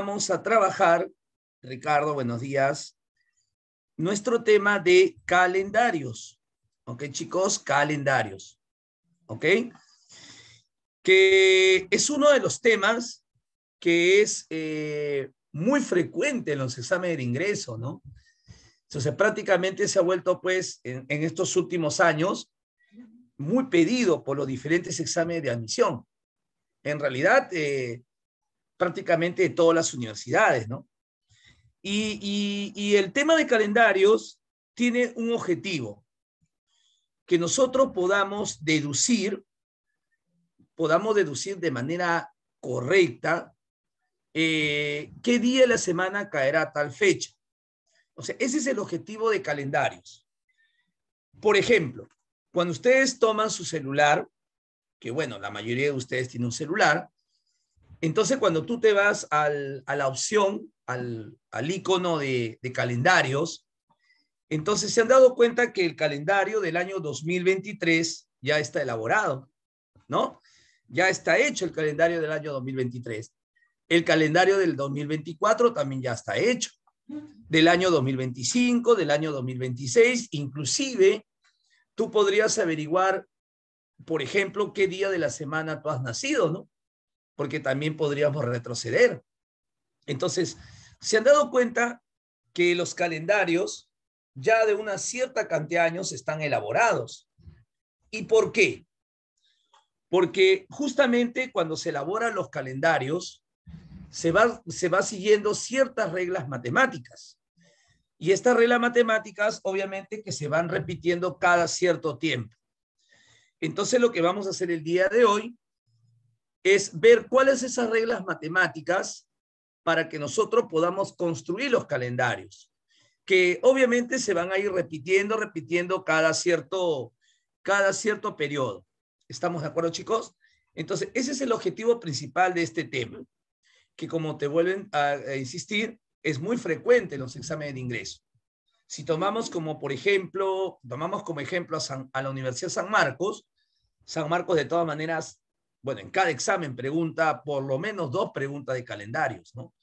vamos a trabajar, Ricardo, buenos días, nuestro tema de calendarios. ¿Ok, chicos? Calendarios. ¿Ok? Que es uno de los temas que es eh, muy frecuente en los exámenes de ingreso, ¿no? Entonces, prácticamente se ha vuelto, pues, en, estos últimos años, muy pedido por los diferentes exámenes de admisión. En realidad, eh, prácticamente de todas las universidades, ¿no? Y, el tema de calendarios tiene un objetivo, que nosotros podamos deducir, podamos deducir de manera correcta eh, qué día de la semana caerá tal fecha. O sea, ese es el objetivo de calendarios. Por ejemplo, cuando ustedes toman su celular, que bueno, la mayoría de ustedes tiene un celular, entonces, cuando tú te vas a la opción, al, al icono de, de calendarios, entonces se han dado cuenta que el calendario del año 2023 ya está elaborado, ¿no? Ya está hecho el calendario del año 2023. El calendario del 2024 también ya está hecho. Del año 2025, del año 2026, inclusive tú podrías averiguar, por ejemplo, qué día de la semana tú has nacido, ¿no? porque también podríamos retroceder. Entonces, se han dado cuenta que los calendarios ya de una cierta cantidad de años están elaborados. ¿Y por qué? Porque justamente cuando se elaboran los calendarios, se va, se va siguiendo ciertas reglas matemáticas. Y estas reglas matemáticas, obviamente, que se van repitiendo cada cierto tiempo. Entonces, lo que vamos a hacer el día de hoy es ver cuáles esas reglas matemáticas para que nosotros podamos construir los calendarios, que obviamente se van a ir repitiendo, repitiendo cada cierto, cada cierto periodo. ¿Estamos de acuerdo, chicos? Entonces, ese es el objetivo principal de este tema, que como te vuelven a, insistir, es muy frecuente en los exámenes de ingreso. Si tomamos como, por ejemplo, tomamos como ejemplo a la Universidad San Marcos, San Marcos de todas maneras bueno, en cada examen pregunta por lo menos dos preguntas de calendarios, ¿no?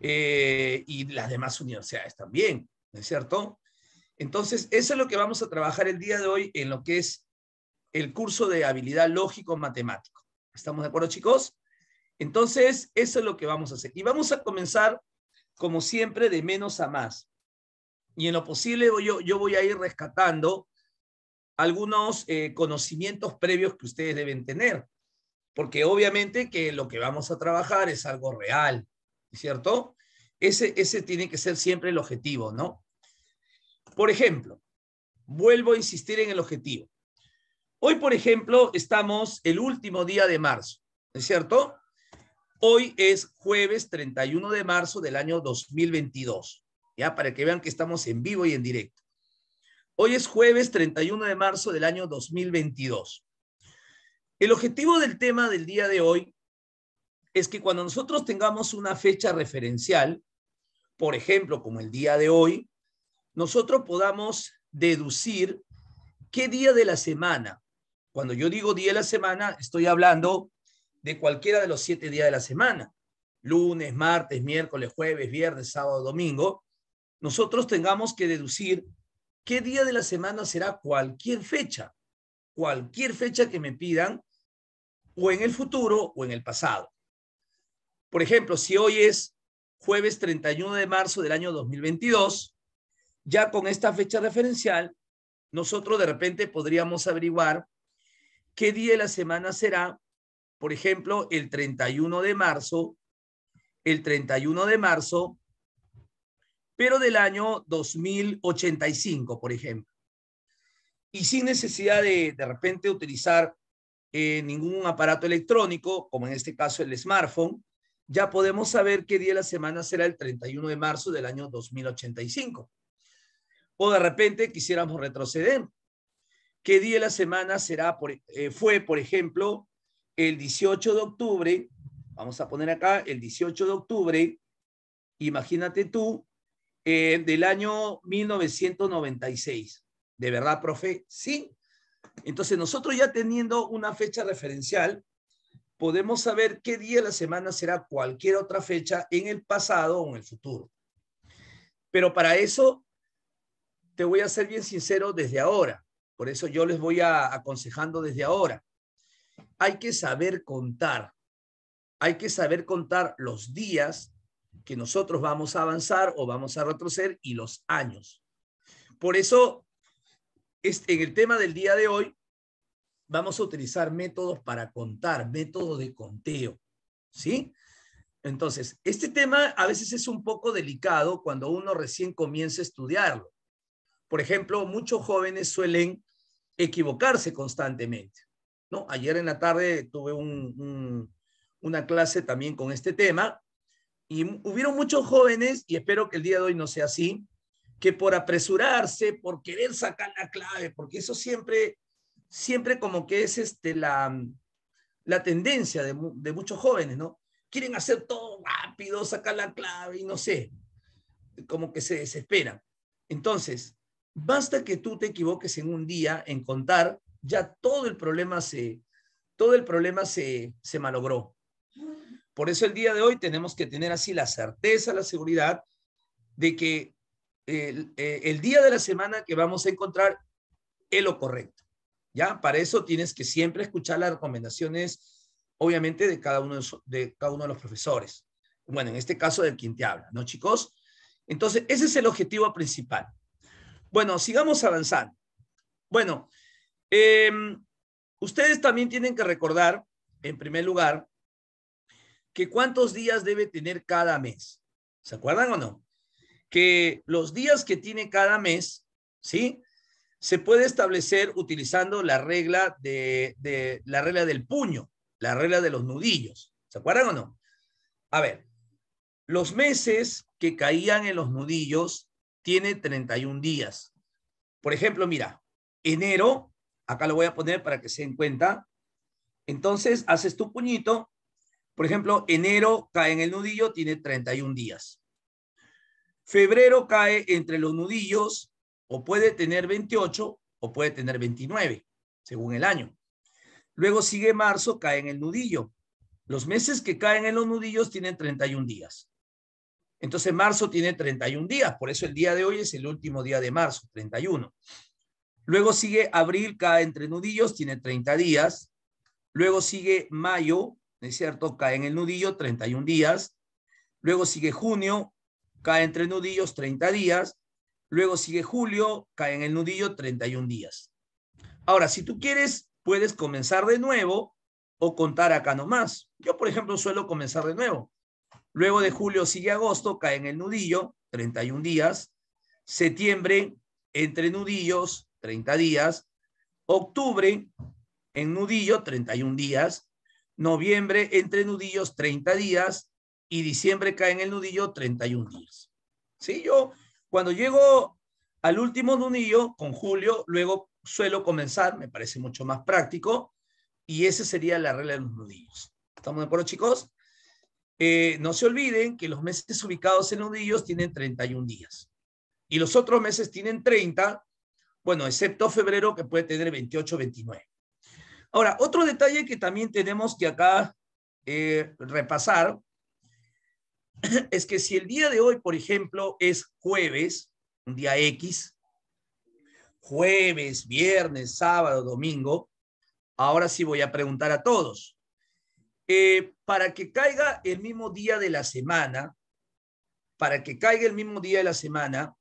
Eh, y las demás universidades también, ¿no es cierto? Entonces, eso es lo que vamos a trabajar el día de hoy en lo que es el curso de habilidad lógico-matemático. ¿Estamos de acuerdo, chicos? Entonces, eso es lo que vamos a hacer. Y vamos a comenzar, como siempre, de menos a más. Y en lo posible, yo, yo voy a ir rescatando algunos eh, conocimientos previos que ustedes deben tener porque obviamente que lo que vamos a trabajar es algo real, ¿cierto? Ese, ese tiene que ser siempre el objetivo, ¿no? Por ejemplo, vuelvo a insistir en el objetivo. Hoy, por ejemplo, estamos el último día de marzo, ¿es cierto? Hoy es jueves 31 de marzo del año 2022, ya para que vean que estamos en vivo y en directo. Hoy es jueves 31 de marzo del año 2022. El objetivo del tema del día de hoy es que cuando nosotros tengamos una fecha referencial, por ejemplo, como el día de hoy, nosotros podamos deducir qué día de la semana. Cuando yo digo día de la semana, estoy hablando de cualquiera de los siete días de la semana, lunes, martes, miércoles, jueves, viernes, sábado, domingo, nosotros tengamos que deducir qué día de la semana será cualquier fecha. Cualquier fecha que me pidan, o en el futuro o en el pasado. Por ejemplo, si hoy es jueves 31 de marzo del año 2022, ya con esta fecha referencial, nosotros de repente podríamos averiguar qué día de la semana será, por ejemplo, el 31 de marzo, el 31 de marzo, pero del año 2085, por ejemplo. Y sin necesidad de de repente utilizar eh, ningún aparato electrónico, como en este caso el smartphone, ya podemos saber qué día de la semana será el 31 de marzo del año 2085. O de repente quisiéramos retroceder. ¿Qué día de la semana será eh, fue, por ejemplo, el 18 de octubre? Vamos a poner acá el 18 de octubre, imagínate tú, eh, del año 1996. ¿De verdad, profe? Sí. Entonces, nosotros ya teniendo una fecha referencial, podemos saber qué día de la semana será cualquier otra fecha en el pasado o en el futuro. Pero para eso, te voy a ser bien sincero desde ahora. Por eso yo les voy a, aconsejando desde ahora. Hay que saber contar. Hay que saber contar los días que nosotros vamos a avanzar o vamos a retroceder y los años. Por eso en el tema del día de hoy vamos a utilizar métodos para contar, método de conteo, ¿sí? Entonces, este tema a veces es un poco delicado cuando uno recién comienza a estudiarlo. Por ejemplo, muchos jóvenes suelen equivocarse constantemente, ¿no? Ayer en la tarde tuve una clase también con este tema y hubieron muchos jóvenes, y espero que el día de hoy no sea así, que por apresurarse, por querer sacar la clave, porque eso siempre, siempre como que es este, la, la tendencia de, muchos jóvenes, ¿no? Quieren hacer todo rápido, sacar la clave y no sé, como que se desesperan. Entonces, basta que tú te equivoques en un día en contar, ya todo el problema se, todo el problema se, se malogró. Por eso el día de hoy tenemos que tener así la certeza, la seguridad de que eh, el, día de la semana que vamos a encontrar es lo correcto. ¿Ya? Para eso tienes que siempre escuchar las recomendaciones, obviamente, de cada uno de, cada uno de los profesores. Bueno, en este caso, del quien te habla, ¿no, chicos? Entonces, ese es el objetivo principal. Bueno, sigamos avanzando. Bueno, em, ustedes también tienen que recordar, en primer lugar, que cuántos días debe tener cada mes. ¿Se acuerdan o no? que los días que tiene cada mes, ¿sí? Se puede establecer utilizando la regla de, de la regla del puño, la regla de los nudillos. ¿Se acuerdan o no? A ver, los meses que caían en los nudillos tiene 31 días. Por ejemplo, mira, enero, acá lo voy a poner para que se den cuenta. Entonces, haces tu puñito. Por ejemplo, enero cae en el nudillo, tiene 31 días. Febrero cae entre los nudillos o puede tener 28 o puede tener 29, según el año. Luego sigue marzo, cae en el nudillo. Los meses que caen en los nudillos tienen 31 días. Entonces marzo tiene 31 días, por eso el día de hoy es el último día de marzo, 31. Luego sigue abril, cae entre nudillos, tiene 30 días. Luego sigue mayo, ¿no es cierto? Cae en el nudillo, 31 días. Luego sigue junio, cae entre nudillos 30 días, luego sigue julio, cae en el nudillo 31 días. Ahora, si tú quieres, puedes comenzar de nuevo o contar acá nomás. Yo, por ejemplo, suelo comenzar de nuevo. Luego de julio sigue agosto, cae en el nudillo 31 días, septiembre entre nudillos 30 días, octubre en nudillo 31 días, noviembre entre nudillos 30 días, y diciembre cae en el nudillo 31 días. Sí, yo cuando llego al último nudillo con julio, luego suelo comenzar, me parece mucho más práctico, y esa sería la regla de los nudillos. ¿Estamos de acuerdo, chicos? Eh, no se olviden que los meses ubicados en nudillos tienen 31 días. Y los otros meses tienen 30, bueno, excepto febrero que puede tener 28, 29. Ahora, otro detalle que también tenemos que acá eh, repasar es que si el día de hoy, por ejemplo, es jueves, un día X, jueves, viernes, sábado, domingo, ahora sí voy a preguntar a todos. Eh, para que caiga el mismo día de la semana, para que caiga el mismo día de la semana,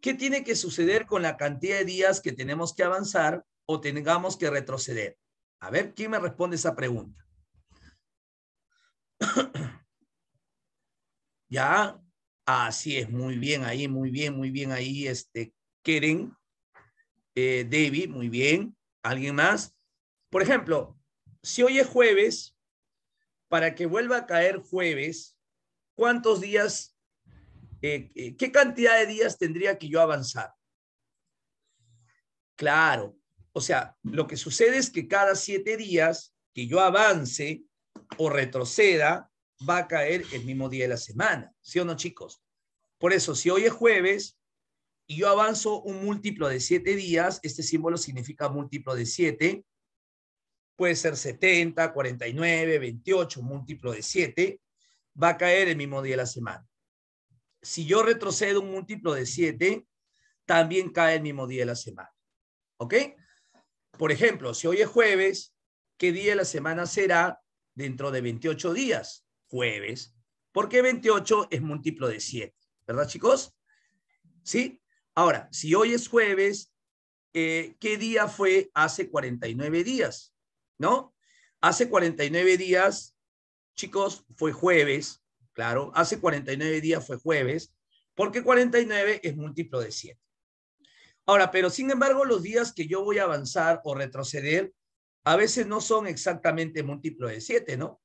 ¿qué tiene que suceder con la cantidad de días que tenemos que avanzar o tengamos que retroceder? A ver, ¿quién me responde esa pregunta? ¿Ya? Así ah, es, muy bien ahí, muy bien, muy bien ahí, este, Keren, eh, David, muy bien. ¿Alguien más? Por ejemplo, si hoy es jueves, para que vuelva a caer jueves, ¿cuántos días, eh, eh, qué cantidad de días tendría que yo avanzar? Claro, o sea, lo que sucede es que cada siete días que yo avance o retroceda, va a caer el mismo día de la semana, ¿sí o no, chicos? Por eso, si hoy es jueves y yo avanzo un múltiplo de siete días, este símbolo significa múltiplo de siete, puede ser 70, 49, 28, múltiplo de siete, va a caer el mismo día de la semana. Si yo retrocedo un múltiplo de siete, también cae el mismo día de la semana. ¿Ok? Por ejemplo, si hoy es jueves, ¿qué día de la semana será dentro de 28 días? jueves, porque 28 es múltiplo de 7, ¿verdad chicos? ¿Sí? Ahora, si hoy es jueves, eh, ¿qué día fue hace 49 días? ¿No? Hace 49 días, chicos, fue jueves, claro, hace 49 días fue jueves, porque 49 es múltiplo de 7. Ahora, pero sin embargo, los días que yo voy a avanzar o retroceder, a veces no son exactamente múltiplo de 7, ¿no?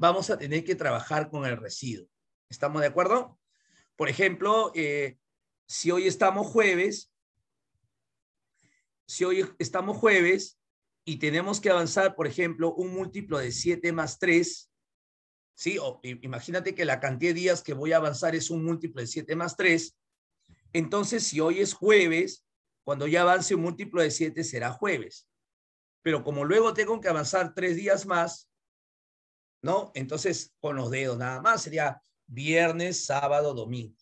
vamos a tener que trabajar con el residuo. ¿Estamos de acuerdo? Por ejemplo, eh, si hoy estamos jueves, si hoy estamos jueves y tenemos que avanzar, por ejemplo, un múltiplo de 7 más 3, ¿sí? imagínate que la cantidad de días que voy a avanzar es un múltiplo de 7 más 3. Entonces, si hoy es jueves, cuando ya avance un múltiplo de 7 será jueves. Pero como luego tengo que avanzar tres días más, ¿no? Entonces, con los dedos nada más sería viernes, sábado, domingo.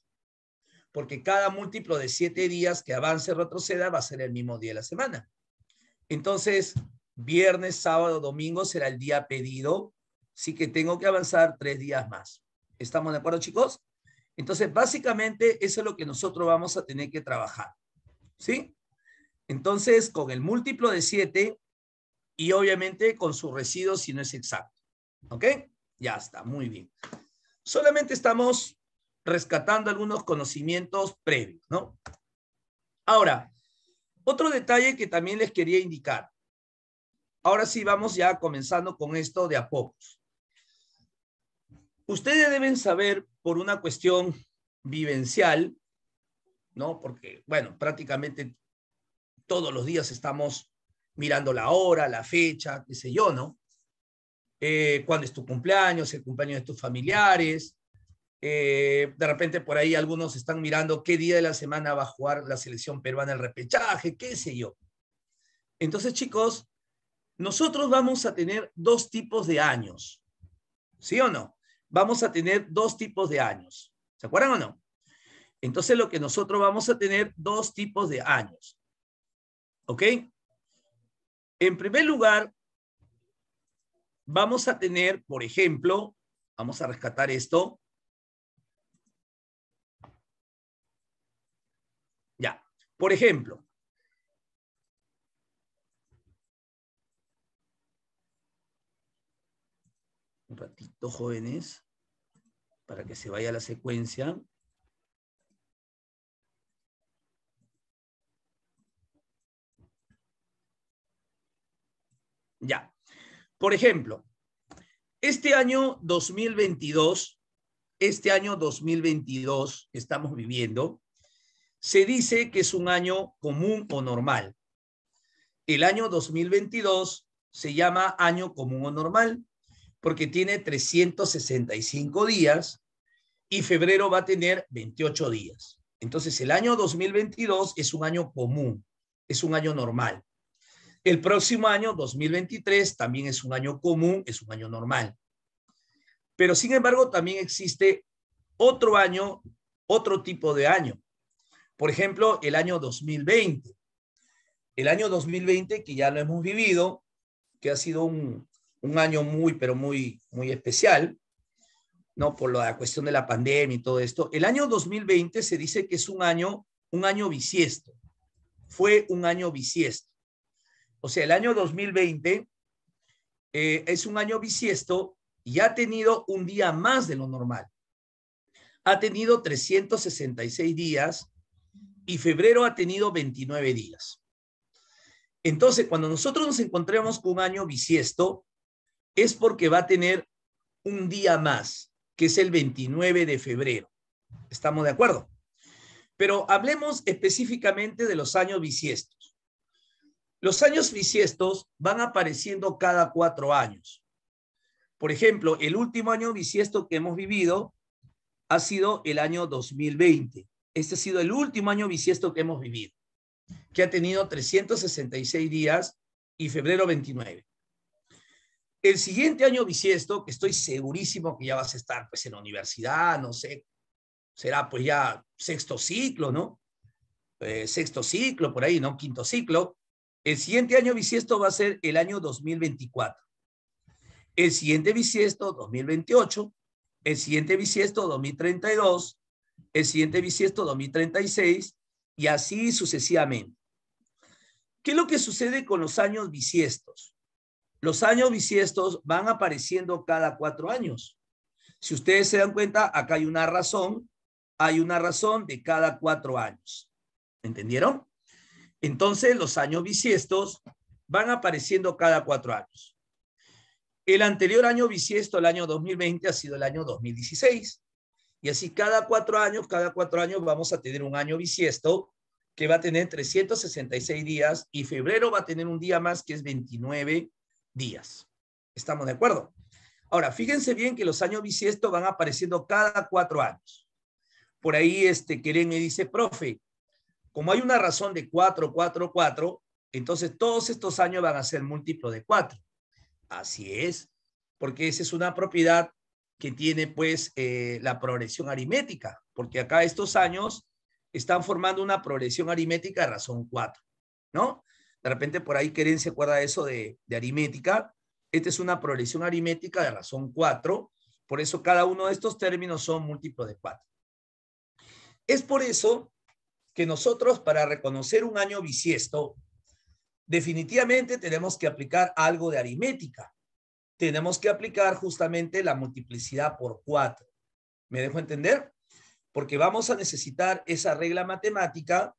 Porque cada múltiplo de siete días que avance o retroceda va a ser el mismo día de la semana. Entonces, viernes, sábado, domingo será el día pedido. Sí que tengo que avanzar tres días más. ¿Estamos de acuerdo, chicos? Entonces, básicamente, eso es lo que nosotros vamos a tener que trabajar. ¿Sí? Entonces, con el múltiplo de siete y obviamente con su residuo si no es exacto. ¿Ok? Ya está, muy bien. Solamente estamos rescatando algunos conocimientos previos, ¿no? Ahora, otro detalle que también les quería indicar. Ahora sí, vamos ya comenzando con esto de a pocos. Ustedes deben saber por una cuestión vivencial, ¿no? Porque, bueno, prácticamente todos los días estamos mirando la hora, la fecha, qué sé yo, ¿no? eh, cuándo es tu cumpleaños, el cumpleaños de tus familiares. Eh, de repente por ahí algunos están mirando qué día de la semana va a jugar la selección peruana el repechaje, qué sé yo. Entonces, chicos, nosotros vamos a tener dos tipos de años. ¿Sí o no? Vamos a tener dos tipos de años. ¿Se acuerdan o no? Entonces, lo que nosotros vamos a tener dos tipos de años. ¿Ok? En primer lugar, vamos a tener, por ejemplo, vamos a rescatar esto. Ya, por ejemplo, un ratito, jóvenes, para que se vaya la secuencia. Ya. Por ejemplo, este año 2022, este año 2022 que estamos viviendo, se dice que es un año común o normal. El año 2022 se llama año común o normal porque tiene 365 días y febrero va a tener 28 días. Entonces, el año 2022 es un año común, es un año normal. El próximo año, 2023, también es un año común, es un año normal. Pero sin embargo, también existe otro año, otro tipo de año. Por ejemplo, el año 2020. El año 2020, que ya lo hemos vivido, que ha sido un, año muy, pero muy, muy especial, ¿no? Por la cuestión de la pandemia y todo esto. El año 2020 se dice que es un año, un año bisiesto. Fue un año bisiesto o sea, el año 2020 eh, es un año bisiesto y ha tenido un día más de lo normal. Ha tenido 366 días y febrero ha tenido 29 días. Entonces, cuando nosotros nos encontremos con un año bisiesto, es porque va a tener un día más, que es el 29 de febrero. ¿Estamos de acuerdo? Pero hablemos específicamente de los años bisiestos. Los años bisiestos van apareciendo cada cuatro años. Por ejemplo, el último año bisiesto que hemos vivido ha sido el año 2020. Este ha sido el último año bisiesto que hemos vivido, que ha tenido 366 días y febrero 29. El siguiente año bisiesto, que estoy segurísimo que ya vas a estar pues en la universidad, no sé, será pues ya sexto ciclo, ¿no? Eh, sexto ciclo, por ahí, ¿no? Quinto ciclo. El siguiente año bisiesto va a ser el año 2024. El siguiente bisiesto, 2028. El siguiente bisiesto, 2032. El siguiente bisiesto, 2036. Y así sucesivamente. ¿Qué es lo que sucede con los años bisiestos? Los años bisiestos van apareciendo cada cuatro años. Si ustedes se dan cuenta, acá hay una razón. Hay una razón de cada cuatro años. ¿Entendieron? Entonces, los años bisiestos van apareciendo cada cuatro años. El anterior año bisiesto, el año 2020, ha sido el año 2016. Y así cada cuatro años, cada cuatro años vamos a tener un año bisiesto que va a tener 366 días y febrero va a tener un día más que es 29 días. ¿Estamos de acuerdo? Ahora, fíjense bien que los años bisiestos van apareciendo cada cuatro años. Por ahí, este, Querén me dice, profe, como hay una razón de 4, 4, 4, entonces todos estos años van a ser múltiplo de 4. Así es, porque esa es una propiedad que tiene pues eh, la progresión aritmética, porque acá estos años están formando una progresión aritmética de razón 4, ¿no? De repente por ahí ¿quieren se acuerda de eso de, de aritmética. Esta es una progresión aritmética de razón 4, por eso cada uno de estos términos son múltiplo de 4. Es por eso que nosotros para reconocer un año bisiesto, definitivamente tenemos que aplicar algo de aritmética. Tenemos que aplicar justamente la multiplicidad por cuatro. ¿Me dejo entender? Porque vamos a necesitar esa regla matemática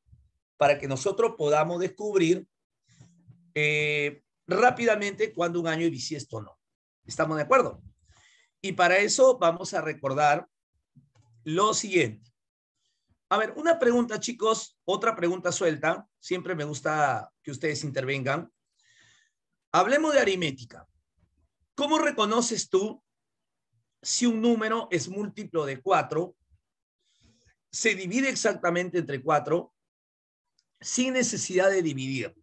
para que nosotros podamos descubrir eh, rápidamente cuando un año es bisiesto no. ¿Estamos de acuerdo? Y para eso vamos a recordar lo siguiente. A ver, una pregunta, chicos, otra pregunta suelta. Siempre me gusta que ustedes intervengan. Hablemos de aritmética. ¿Cómo reconoces tú si un número es múltiplo de 4, se divide exactamente entre 4, sin necesidad de dividirlo?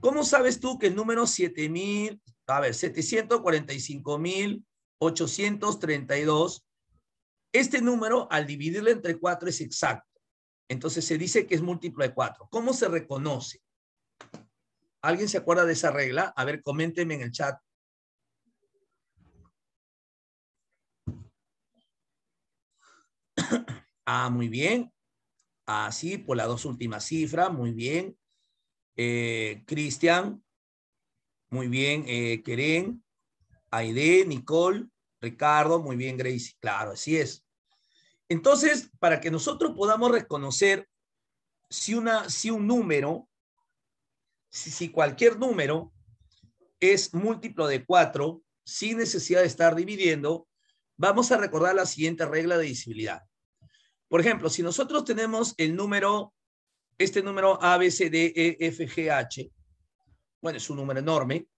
¿Cómo sabes tú que el número 7000, a ver, 745.832 este número, al dividirlo entre cuatro, es exacto. Entonces se dice que es múltiplo de cuatro. ¿Cómo se reconoce? ¿Alguien se acuerda de esa regla? A ver, coméntenme en el chat. Ah, muy bien. Así, ah, por las dos últimas cifras, muy bien. Eh, Cristian, muy bien. Eh, Aide, Nicole, Ricardo, muy bien, Gracie. Claro, así es. Entonces, para que nosotros podamos reconocer si, un número, si, cualquier número es múltiplo de 4, sin necesidad de estar dividiendo, vamos a recordar la siguiente regla de divisibilidad. Por ejemplo, si nosotros tenemos el número, este número ABCDEFGH, bueno, es un número enorme,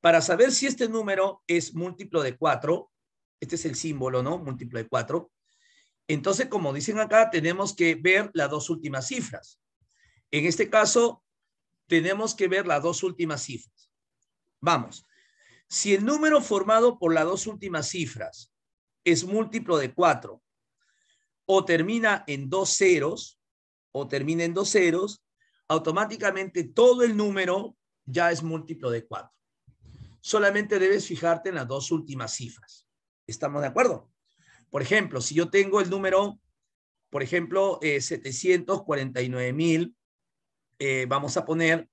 para saber si este número es múltiplo de 4, este es el símbolo, ¿no? Múltiplo de 4, entonces, como dicen acá, tenemos que ver las dos últimas cifras. En este caso, tenemos que ver las dos últimas cifras. Vamos, si el número formado por las dos últimas cifras es múltiplo de 4 o termina en dos ceros, o termina en dos ceros, automáticamente todo el número ya es múltiplo de 4. Solamente debes fijarte en las dos últimas cifras. ¿Estamos de acuerdo? Por ejemplo, si yo tengo el número, por ejemplo, eh, 749 mil, eh, vamos a poner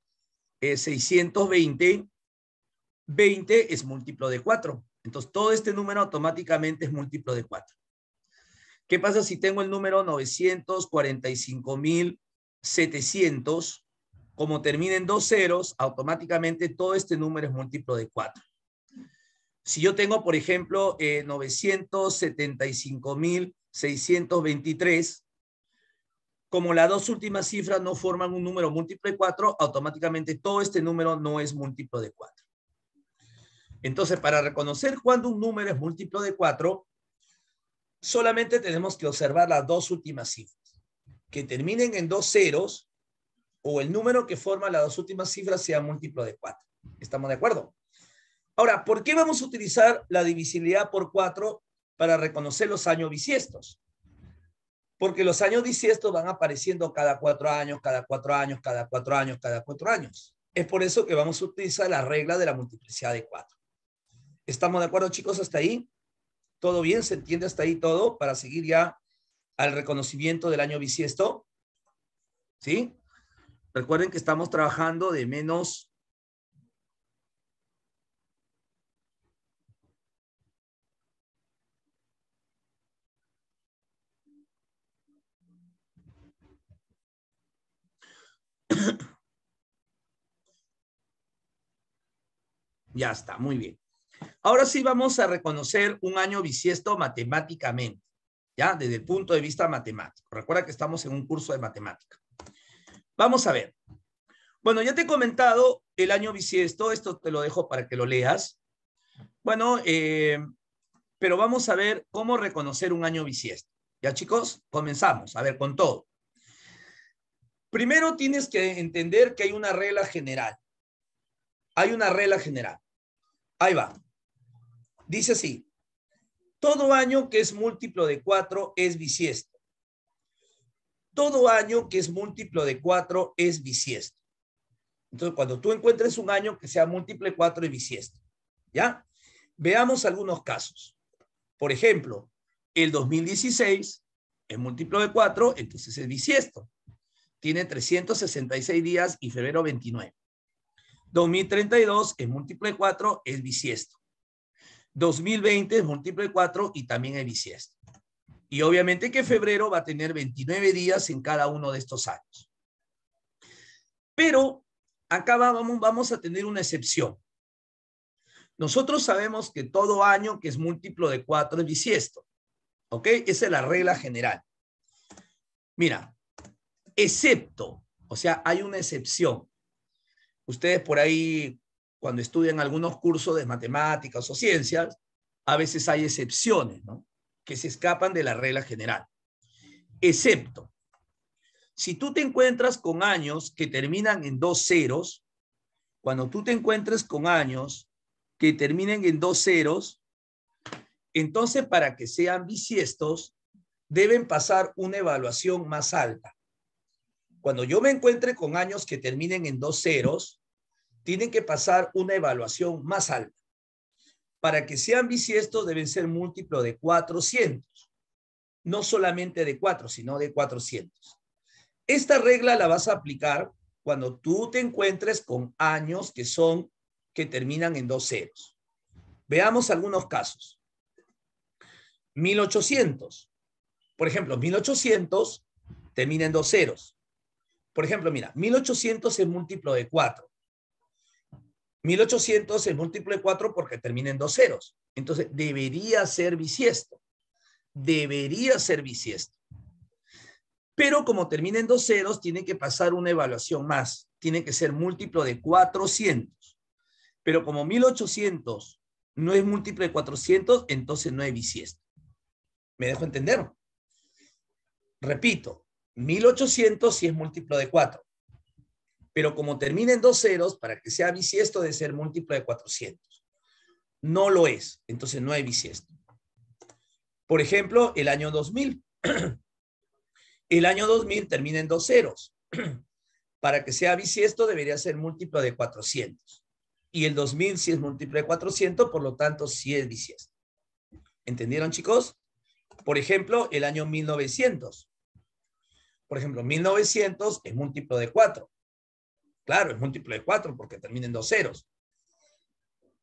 620, eh, 20 es múltiplo de 4. Entonces, todo este número automáticamente es múltiplo de 4. ¿Qué pasa si tengo el número mil 700 Como termina en dos ceros, automáticamente todo este número es múltiplo de 4. Si yo tengo, por ejemplo, eh, 975.623, como las dos últimas cifras no forman un número múltiplo de 4, automáticamente todo este número no es múltiplo de 4. Entonces, para reconocer cuándo un número es múltiplo de 4, solamente tenemos que observar las dos últimas cifras, que terminen en dos ceros o el número que forma las dos últimas cifras sea múltiplo de 4. ¿Estamos de acuerdo? Ahora, ¿por qué vamos a utilizar la divisibilidad por cuatro para reconocer los años bisiestos? Porque los años bisiestos van apareciendo cada cuatro años, cada cuatro años, cada cuatro años, cada cuatro años. Es por eso que vamos a utilizar la regla de la multiplicidad de cuatro. ¿Estamos de acuerdo, chicos, hasta ahí? ¿Todo bien? ¿Se entiende hasta ahí todo para seguir ya al reconocimiento del año bisiesto? ¿Sí? Recuerden que estamos trabajando de menos Ya está, muy bien. Ahora sí vamos a reconocer un año bisiesto matemáticamente, ¿ya? Desde el punto de vista matemático. Recuerda que estamos en un curso de matemática. Vamos a ver. Bueno, ya te he comentado el año bisiesto, esto te lo dejo para que lo leas. Bueno, eh, pero vamos a ver cómo reconocer un año bisiesto. ¿Ya chicos? Comenzamos, a ver, con todo. Primero tienes que entender que hay una regla general. Hay una regla general. Ahí va. Dice así. Todo año que es múltiplo de cuatro es bisiesto. Todo año que es múltiplo de cuatro es bisiesto. Entonces, cuando tú encuentres un año que sea múltiplo de cuatro es bisiesto. ¿Ya? Veamos algunos casos. Por ejemplo, el 2016 es múltiplo de cuatro, entonces es bisiesto tiene 366 días y febrero 29. 2032 es múltiplo de 4, es bisiesto. 2020 es múltiplo de 4 y también es bisiesto. Y obviamente que febrero va a tener 29 días en cada uno de estos años. Pero acá vamos, vamos a tener una excepción. Nosotros sabemos que todo año que es múltiplo de 4 es bisiesto. ¿Ok? Esa es la regla general. Mira, excepto, o sea, hay una excepción. Ustedes por ahí, cuando estudian algunos cursos de matemáticas o ciencias, a veces hay excepciones, ¿no? Que se escapan de la regla general. Excepto, si tú te encuentras con años que terminan en dos ceros, cuando tú te encuentres con años que terminen en dos ceros, entonces para que sean bisiestos, deben pasar una evaluación más alta. Cuando yo me encuentre con años que terminen en dos ceros, tienen que pasar una evaluación más alta. Para que sean bisiestos deben ser múltiplo de 400. No solamente de 4, sino de 400. Esta regla la vas a aplicar cuando tú te encuentres con años que son que terminan en dos ceros. Veamos algunos casos. 1800. Por ejemplo, 1800 termina en dos ceros por ejemplo, mira, 1800 es múltiplo de 4. 1800 es múltiplo de 4 porque termina en dos ceros. Entonces, debería ser bisiesto. Debería ser bisiesto. Pero como termina en dos ceros, tiene que pasar una evaluación más. Tiene que ser múltiplo de 400. Pero como 1800 no es múltiplo de 400, entonces no es bisiesto. ¿Me dejo entender? Repito, 1800 si es múltiplo de 4. Pero como termina en dos ceros, para que sea bisiesto debe ser múltiplo de 400. No lo es, entonces no hay bisiesto. Por ejemplo, el año 2000. El año 2000 termina en dos ceros. Para que sea bisiesto debería ser múltiplo de 400. Y el 2000 si es múltiplo de 400, por lo tanto sí es bisiesto. ¿Entendieron, chicos? Por ejemplo, el año 1900 por ejemplo, 1900 es múltiplo de 4. Claro, es múltiplo de 4 porque termina en dos ceros.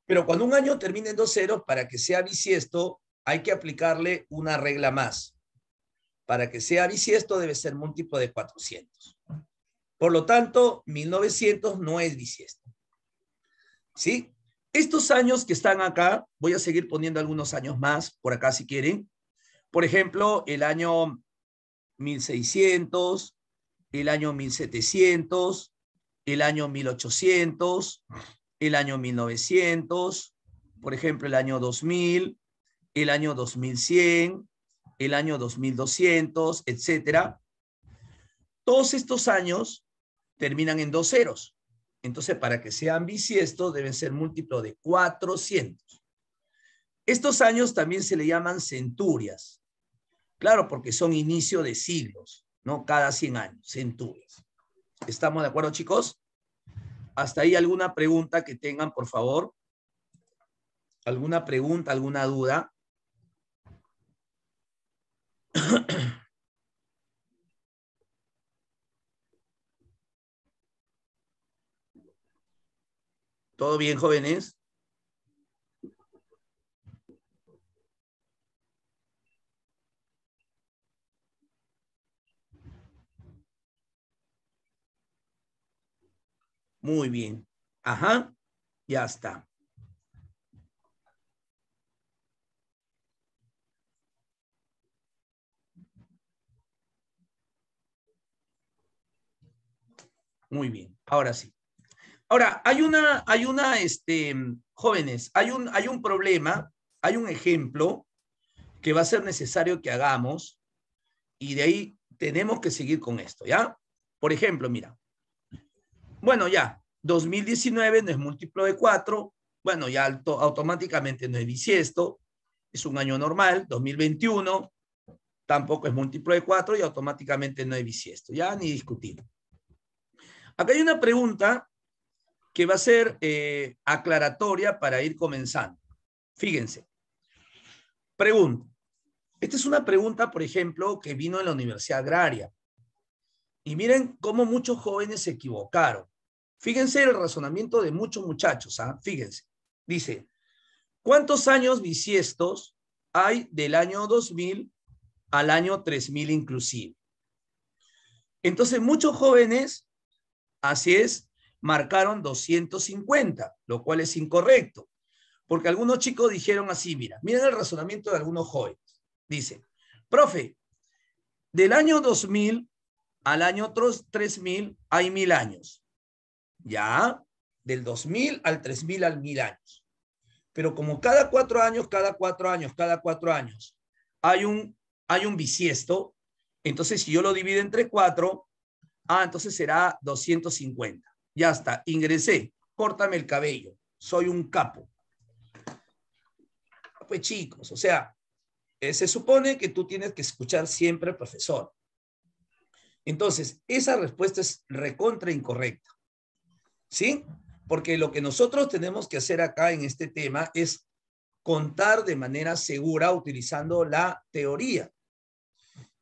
Pero cuando un año termina en dos ceros, para que sea bisiesto, hay que aplicarle una regla más. Para que sea bisiesto debe ser múltiplo de 400. Por lo tanto, 1900 no es bisiesto. ¿Sí? Estos años que están acá, voy a seguir poniendo algunos años más por acá si quieren. Por ejemplo, el año 1600, el año 1700, el año 1800, el año 1900, por ejemplo, el año 2000, el año 2100, el año 2200, etcétera. Todos estos años terminan en dos ceros. Entonces, para que sean bisiestos, deben ser múltiplo de 400. Estos años también se le llaman centurias. Claro, porque son inicio de siglos, ¿no? Cada 100 años, centurias. ¿Estamos de acuerdo, chicos? Hasta ahí alguna pregunta que tengan, por favor. ¿Alguna pregunta, alguna duda? ¿Todo bien, jóvenes? Muy bien. Ajá, ya está. Muy bien, ahora sí. Ahora, hay una, hay una, este, jóvenes, hay un, hay un problema, hay un ejemplo que va a ser necesario que hagamos y de ahí tenemos que seguir con esto, ¿ya? Por ejemplo, mira, bueno, ya, 2019 no es múltiplo de 4, bueno, ya alto, automáticamente no es bisiesto, es un año normal, 2021 tampoco es múltiplo de 4 y automáticamente no es bisiesto, ya ni discutir. Acá hay una pregunta que va a ser eh, aclaratoria para ir comenzando. Fíjense. Pregunta. Esta es una pregunta, por ejemplo, que vino en la Universidad Agraria. Y miren cómo muchos jóvenes se equivocaron. Fíjense el razonamiento de muchos muchachos, ¿ah? fíjense. Dice, ¿cuántos años bisiestos hay del año 2000 al año 3000 inclusive? Entonces, muchos jóvenes, así es, marcaron 250, lo cual es incorrecto, porque algunos chicos dijeron así, mira, miren el razonamiento de algunos jóvenes. Dice, profe, del año 2000 al año 3000 hay mil años ya del 2000 al 3000 al mil años. Pero como cada cuatro años, cada cuatro años, cada cuatro años, hay un, hay un bisiesto, entonces si yo lo divido entre cuatro, ah, entonces será 250. Ya está, ingresé, córtame el cabello, soy un capo. Pues chicos, o sea, eh, se supone que tú tienes que escuchar siempre al profesor. Entonces, esa respuesta es recontra incorrecta. ¿sí? Porque lo que nosotros tenemos que hacer acá en este tema es contar de manera segura utilizando la teoría.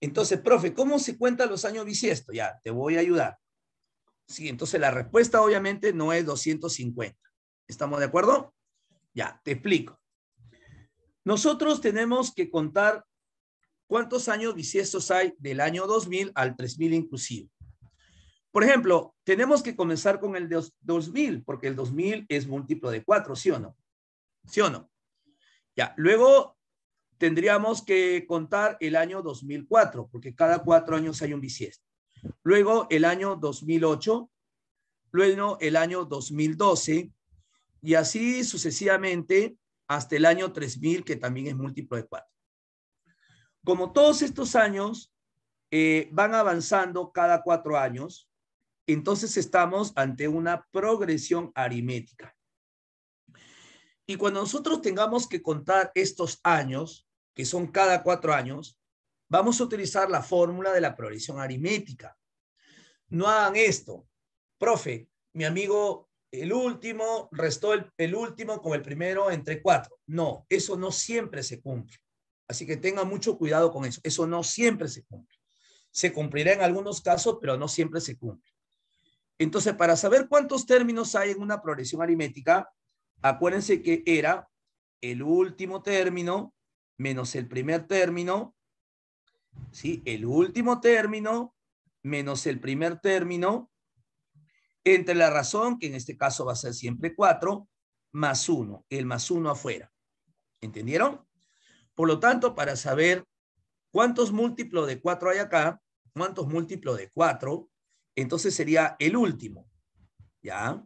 Entonces, profe, ¿cómo se cuentan los años bisiestos? Ya, te voy a ayudar. Sí, entonces la respuesta obviamente no es 250. ¿Estamos de acuerdo? Ya, te explico. Nosotros tenemos que contar cuántos años bisiestos hay del año 2000 al 3000 inclusive. Por ejemplo, tenemos que comenzar con el 2000, porque el 2000 es múltiplo de 4, ¿sí o no? ¿Sí o no? Ya, luego tendríamos que contar el año 2004, porque cada cuatro años hay un bisiesto. Luego el año 2008, luego el año 2012, y así sucesivamente hasta el año 3000, que también es múltiplo de 4. Como todos estos años eh, van avanzando cada cuatro años, entonces estamos ante una progresión aritmética. Y cuando nosotros tengamos que contar estos años, que son cada cuatro años, vamos a utilizar la fórmula de la progresión aritmética. No hagan esto. Profe, mi amigo, el último restó el, el último con el primero entre cuatro. No, eso no siempre se cumple. Así que tengan mucho cuidado con eso. Eso no siempre se cumple. Se cumplirá en algunos casos, pero no siempre se cumple. Entonces, para saber cuántos términos hay en una progresión aritmética, acuérdense que era el último término menos el primer término, ¿sí? El último término menos el primer término entre la razón, que en este caso va a ser siempre 4, más 1, el más 1 afuera. ¿Entendieron? Por lo tanto, para saber cuántos múltiplos de 4 hay acá, cuántos múltiplos de 4, entonces sería el último, ¿ya?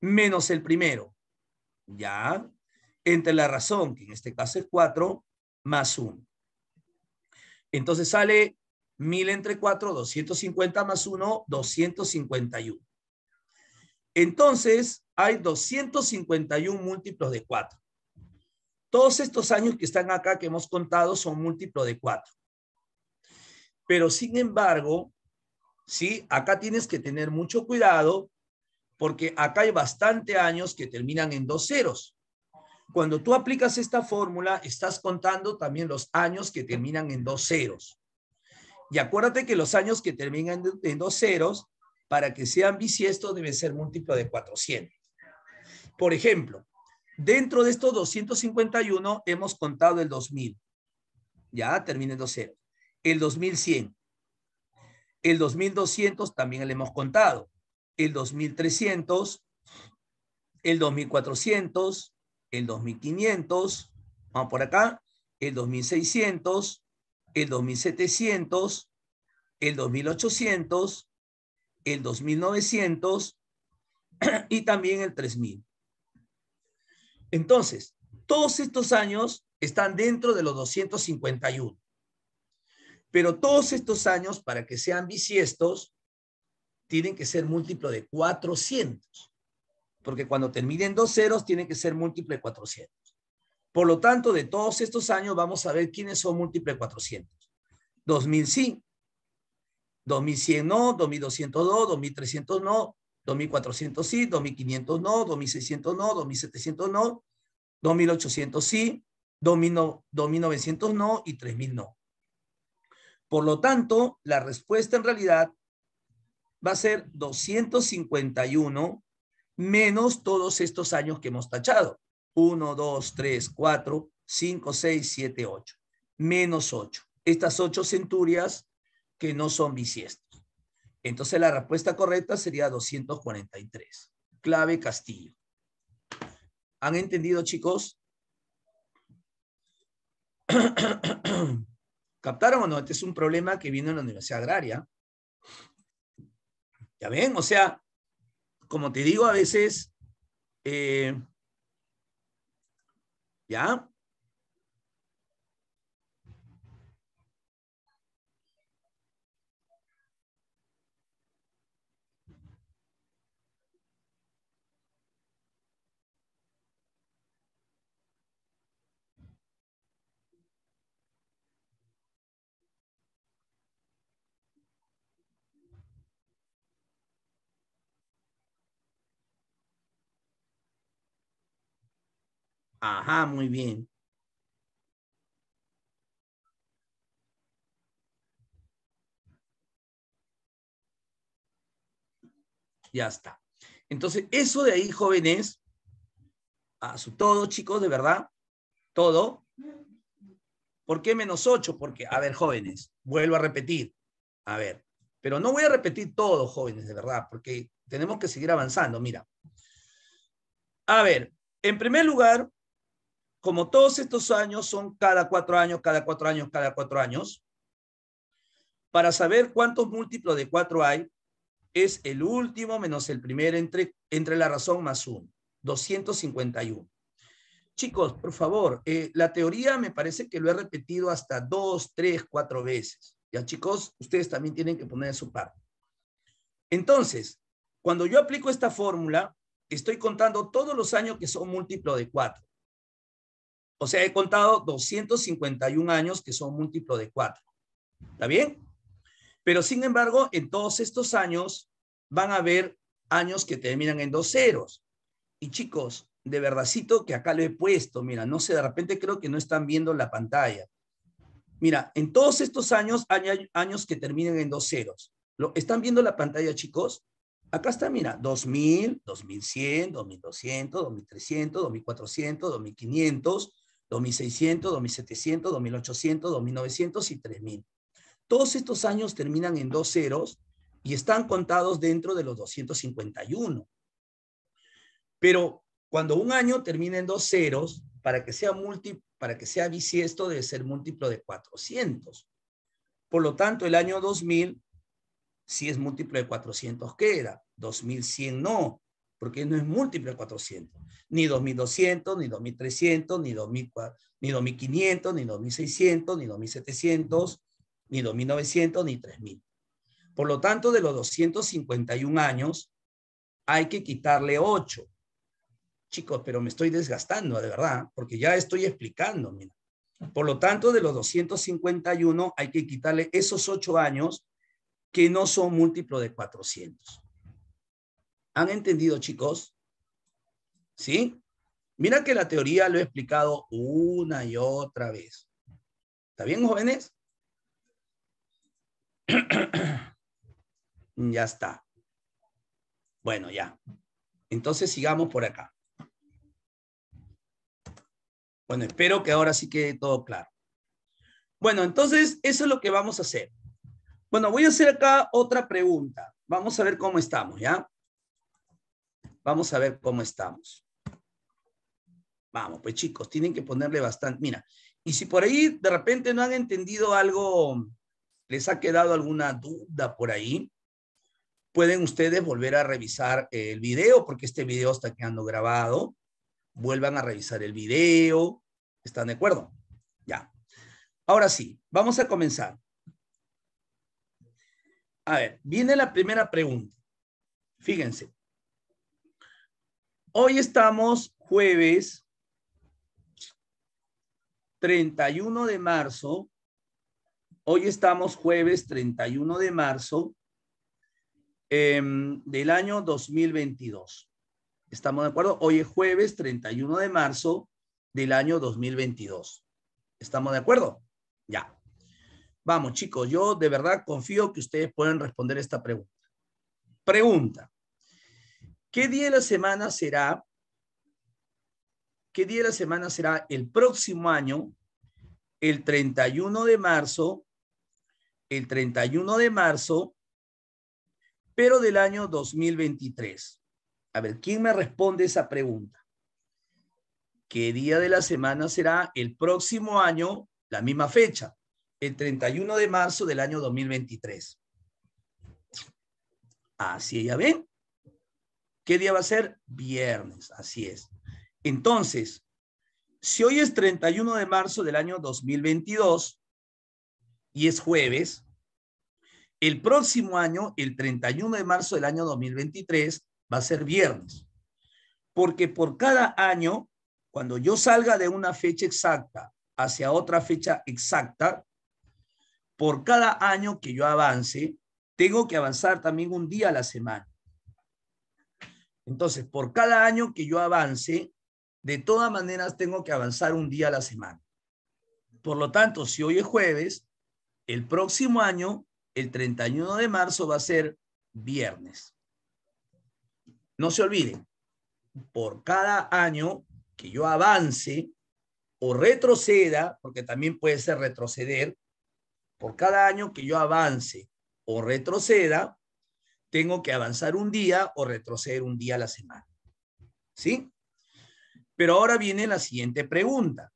Menos el primero, ¿ya? Entre la razón, que en este caso es 4, más 1. Entonces sale 1000 entre 4, 250 más 1, 251. Entonces hay 251 múltiplos de 4. Todos estos años que están acá que hemos contado son múltiplos de 4. Pero sin embargo, ¿sí? Acá tienes que tener mucho cuidado porque acá hay bastante años que terminan en dos ceros. Cuando tú aplicas esta fórmula, estás contando también los años que terminan en dos ceros. Y acuérdate que los años que terminan en dos ceros, para que sean bisiestos, deben ser múltiplo de 400. Por ejemplo, dentro de estos 251 hemos contado el 2000. Ya termina en dos ceros. El 2100, el 2200 también le hemos contado. El 2300, el 2400, el 2500, vamos por acá, el 2600, el 2700, el 2800, el 2900 y también el 3000. Entonces, todos estos años están dentro de los 251. Pero todos estos años, para que sean bisiestos, tienen que ser múltiplo de 400, porque cuando terminen dos ceros, tienen que ser múltiplo de 400. Por lo tanto, de todos estos años, vamos a ver quiénes son múltiplo de 400. 2000 sí, 2100 no, 2202, 2300 no, 2400 sí, 2500 no, 2600 no, 2700 no, 2800 sí, 2900 no y 3000 no. Por lo tanto, la respuesta en realidad va a ser 251 menos todos estos años que hemos tachado. 1, 2, 3, 4, 5, 6, 7, 8. Menos 8. Estas 8 centurias que no son bisiestos. Entonces la respuesta correcta sería 243. Clave Castillo. ¿Han entendido, chicos? ¿Captaron o no? Este es un problema que viene en la Universidad Agraria. ¿Ya ven? O sea, como te digo, a veces, eh, ¿ya? Ajá, muy bien. Ya está. Entonces, eso de ahí, jóvenes, a su todo, chicos, de verdad, todo. ¿Por qué menos ocho? Porque, a ver, jóvenes, vuelvo a repetir. A ver, pero no voy a repetir todo, jóvenes, de verdad, porque tenemos que seguir avanzando. Mira. A ver, en primer lugar, como todos estos años son cada cuatro años, cada cuatro años, cada cuatro años, para saber cuántos múltiplos de cuatro hay, es el último menos el primero entre, entre la razón más uno, 251. Chicos, por favor, eh, la teoría me parece que lo he repetido hasta dos, tres, cuatro veces. Ya chicos, ustedes también tienen que poner su parte. Entonces, cuando yo aplico esta fórmula, estoy contando todos los años que son múltiplo de cuatro. O sea, he contado 251 años que son múltiplo de cuatro. ¿Está bien? Pero sin embargo, en todos estos años van a haber años que terminan en dos ceros. Y chicos, de verdadcito que acá lo he puesto, mira, no sé, de repente creo que no están viendo la pantalla. Mira, en todos estos años hay años que terminan en dos ceros. ¿Lo, ¿Están viendo la pantalla, chicos? Acá está, mira, 2000, 2100, 2200, 2300, 2400, 2500, 2600, 2700, 2800, 2900 y 3000. Todos estos años terminan en dos ceros y están contados dentro de los 251. Pero cuando un año termina en dos ceros, para que sea multi, para que sea bisiesto debe ser múltiplo de 400. Por lo tanto, el año 2000 si es múltiplo de 400 queda, 2100 no, porque no es múltiple de 400, ni 2200, ni 2300, ni, ni 2500, ni 2600, ni 2700, ni 2900, ni 3000. Por lo tanto, de los 251 años, hay que quitarle 8. Chicos, pero me estoy desgastando, de verdad, porque ya estoy explicando, mira. Por lo tanto, de los 251 hay que quitarle esos 8 años que no son múltiplo de 400. ¿Han entendido, chicos? ¿Sí? Mira que la teoría lo he explicado una y otra vez. ¿Está bien, jóvenes? ya está. Bueno, ya. Entonces sigamos por acá. Bueno, espero que ahora sí quede todo claro. Bueno, entonces eso es lo que vamos a hacer. Bueno, voy a hacer acá otra pregunta. Vamos a ver cómo estamos, ¿ya? Vamos a ver cómo estamos. Vamos, pues chicos, tienen que ponerle bastante. Mira, y si por ahí de repente no han entendido algo, les ha quedado alguna duda por ahí, pueden ustedes volver a revisar el video, porque este video está quedando grabado. Vuelvan a revisar el video. ¿Están de acuerdo? Ya. Ahora sí, vamos a comenzar. A ver, viene la primera pregunta. Fíjense. Hoy estamos jueves 31 de marzo. Hoy estamos jueves 31 de marzo em, del año 2022. ¿Estamos de acuerdo? Hoy es jueves 31 de marzo del año 2022. ¿Estamos de acuerdo? Ya. Vamos, chicos, yo de verdad confío que ustedes pueden responder esta pregunta. Pregunta. ¿Qué día de la semana será? ¿Qué día de la semana será el próximo año? El 31 de marzo, el 31 de marzo, pero del año 2023. A ver, ¿quién me responde esa pregunta? ¿Qué día de la semana será el próximo año, la misma fecha, el 31 de marzo del año 2023? Así ya ven, ¿Qué día va a ser? Viernes, así es. Entonces, si hoy es 31 de marzo del año 2022 y es jueves, el próximo año, el 31 de marzo del año 2023, va a ser viernes. Porque por cada año, cuando yo salga de una fecha exacta hacia otra fecha exacta, por cada año que yo avance, tengo que avanzar también un día a la semana. Entonces, por cada año que yo avance, de todas maneras tengo que avanzar un día a la semana. Por lo tanto, si hoy es jueves, el próximo año, el 31 de marzo, va a ser viernes. No se olviden, por cada año que yo avance o retroceda, porque también puede ser retroceder, por cada año que yo avance o retroceda, tengo que avanzar un día o retroceder un día a la semana. ¿Sí? Pero ahora viene la siguiente pregunta.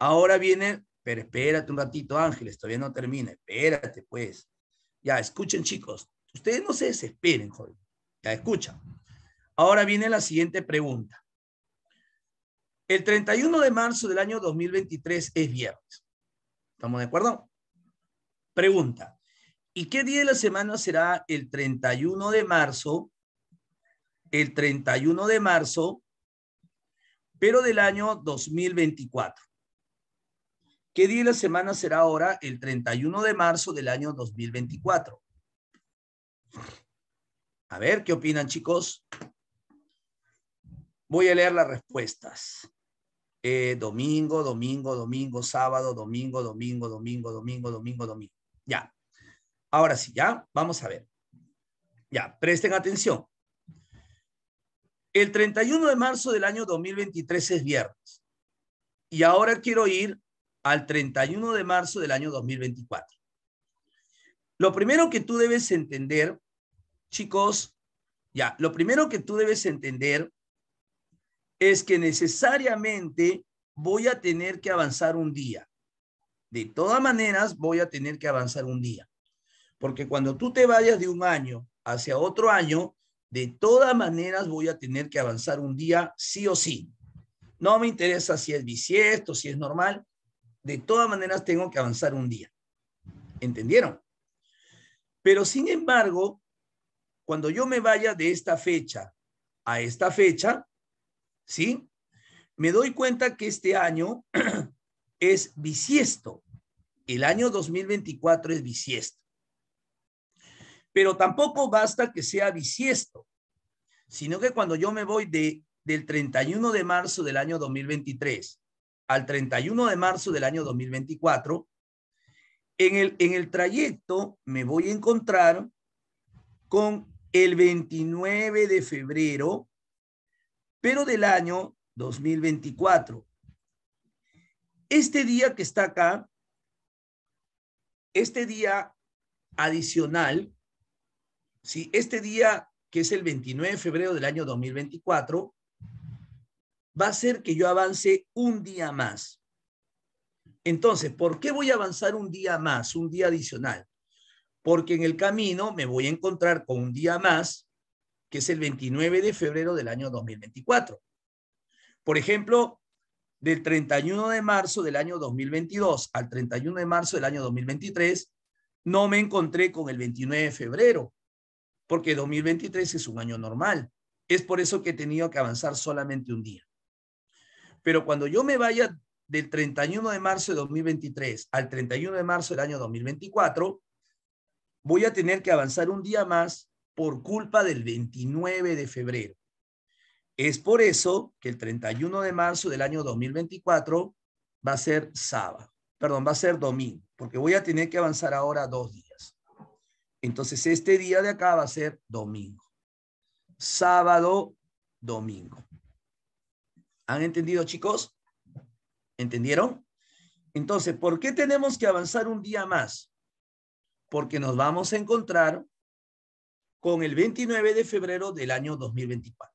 Ahora viene, pero espérate un ratito, Ángeles, todavía no termina. Espérate, pues. Ya, escuchen, chicos. Ustedes no se desesperen, joven. Ya, escuchan. Ahora viene la siguiente pregunta. El 31 de marzo del año 2023 es viernes. ¿Estamos de acuerdo? Pregunta. ¿Y qué día de la semana será el 31 de marzo? El 31 de marzo, pero del año 2024. ¿Qué día de la semana será ahora el 31 de marzo del año 2024? A ver, ¿qué opinan chicos? Voy a leer las respuestas. Eh, domingo, domingo, domingo, sábado, domingo, domingo, domingo, domingo, domingo, domingo. Ya. Ahora sí, ya, vamos a ver. Ya, presten atención. El 31 de marzo del año 2023 es viernes. Y ahora quiero ir al 31 de marzo del año 2024. Lo primero que tú debes entender, chicos, ya, lo primero que tú debes entender es que necesariamente voy a tener que avanzar un día. De todas maneras, voy a tener que avanzar un día. Porque cuando tú te vayas de un año hacia otro año, de todas maneras voy a tener que avanzar un día sí o sí. No me interesa si es bisiesto, si es normal. De todas maneras tengo que avanzar un día. ¿Entendieron? Pero sin embargo, cuando yo me vaya de esta fecha a esta fecha, ¿sí? Me doy cuenta que este año es bisiesto. El año 2024 es bisiesto. Pero tampoco basta que sea bisiesto, sino que cuando yo me voy de, del 31 de marzo del año 2023 al 31 de marzo del año 2024, en el, en el trayecto me voy a encontrar con el 29 de febrero, pero del año 2024. Este día que está acá, este día adicional, si este día, que es el 29 de febrero del año 2024, va a ser que yo avance un día más. Entonces, ¿por qué voy a avanzar un día más, un día adicional? Porque en el camino me voy a encontrar con un día más, que es el 29 de febrero del año 2024. Por ejemplo, del 31 de marzo del año 2022 al 31 de marzo del año 2023, no me encontré con el 29 de febrero, porque 2023 es un año normal. Es por eso que he tenido que avanzar solamente un día. Pero cuando yo me vaya del 31 de marzo de 2023 al 31 de marzo del año 2024, voy a tener que avanzar un día más por culpa del 29 de febrero. Es por eso que el 31 de marzo del año 2024 va a ser sábado, perdón, va a ser domingo, porque voy a tener que avanzar ahora dos días. Entonces, este día de acá va a ser domingo. Sábado, domingo. ¿Han entendido, chicos? ¿Entendieron? Entonces, ¿por qué tenemos que avanzar un día más? Porque nos vamos a encontrar con el 29 de febrero del año 2024.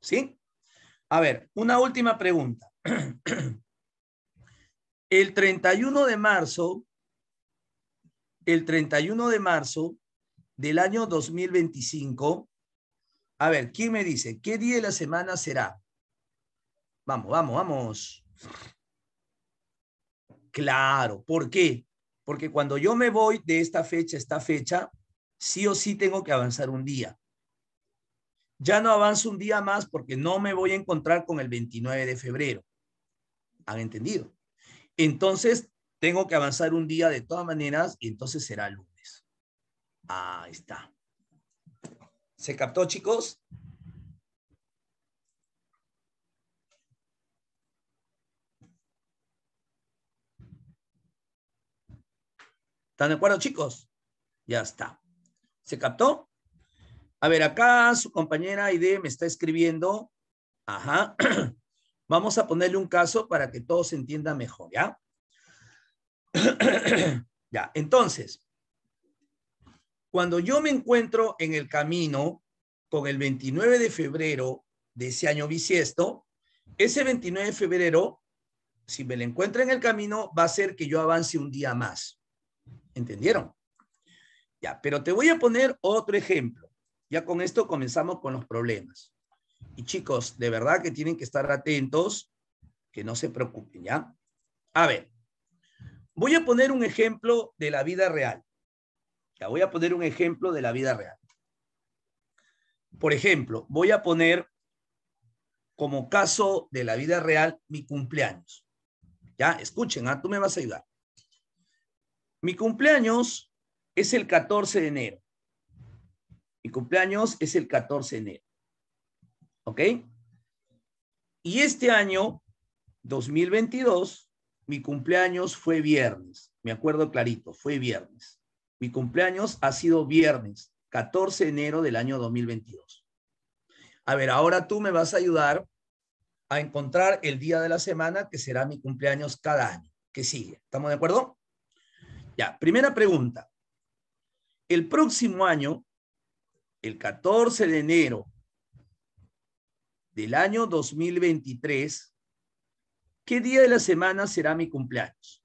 ¿Sí? A ver, una última pregunta. El 31 de marzo el 31 de marzo del año 2025. A ver, ¿quién me dice? ¿Qué día de la semana será? Vamos, vamos, vamos. Claro, ¿por qué? Porque cuando yo me voy de esta fecha a esta fecha, sí o sí tengo que avanzar un día. Ya no avanzo un día más porque no me voy a encontrar con el 29 de febrero. ¿Han entendido? Entonces, tengo que avanzar un día de todas maneras y entonces será lunes. Ahí está. ¿Se captó, chicos? ¿Están de acuerdo, chicos? Ya está. ¿Se captó? A ver, acá su compañera ID me está escribiendo. Ajá. Vamos a ponerle un caso para que todos se entienda mejor, ¿ya? ya, entonces, cuando yo me encuentro en el camino con el 29 de febrero de ese año bisiesto, ese 29 de febrero, si me lo encuentro en el camino, va a ser que yo avance un día más. ¿Entendieron? Ya, pero te voy a poner otro ejemplo. Ya con esto comenzamos con los problemas. Y chicos, de verdad que tienen que estar atentos, que no se preocupen, ¿ya? A ver, Voy a poner un ejemplo de la vida real. Ya, voy a poner un ejemplo de la vida real. Por ejemplo, voy a poner como caso de la vida real mi cumpleaños. Ya, escuchen, ¿ah? tú me vas a ayudar. Mi cumpleaños es el 14 de enero. Mi cumpleaños es el 14 de enero. ¿Ok? Y este año, 2022, mi cumpleaños fue viernes, me acuerdo clarito, fue viernes. Mi cumpleaños ha sido viernes, 14 de enero del año 2022. A ver, ahora tú me vas a ayudar a encontrar el día de la semana que será mi cumpleaños cada año, que sigue. ¿Estamos de acuerdo? Ya, primera pregunta. El próximo año, el 14 de enero del año 2023, ¿Qué día de la semana será mi cumpleaños?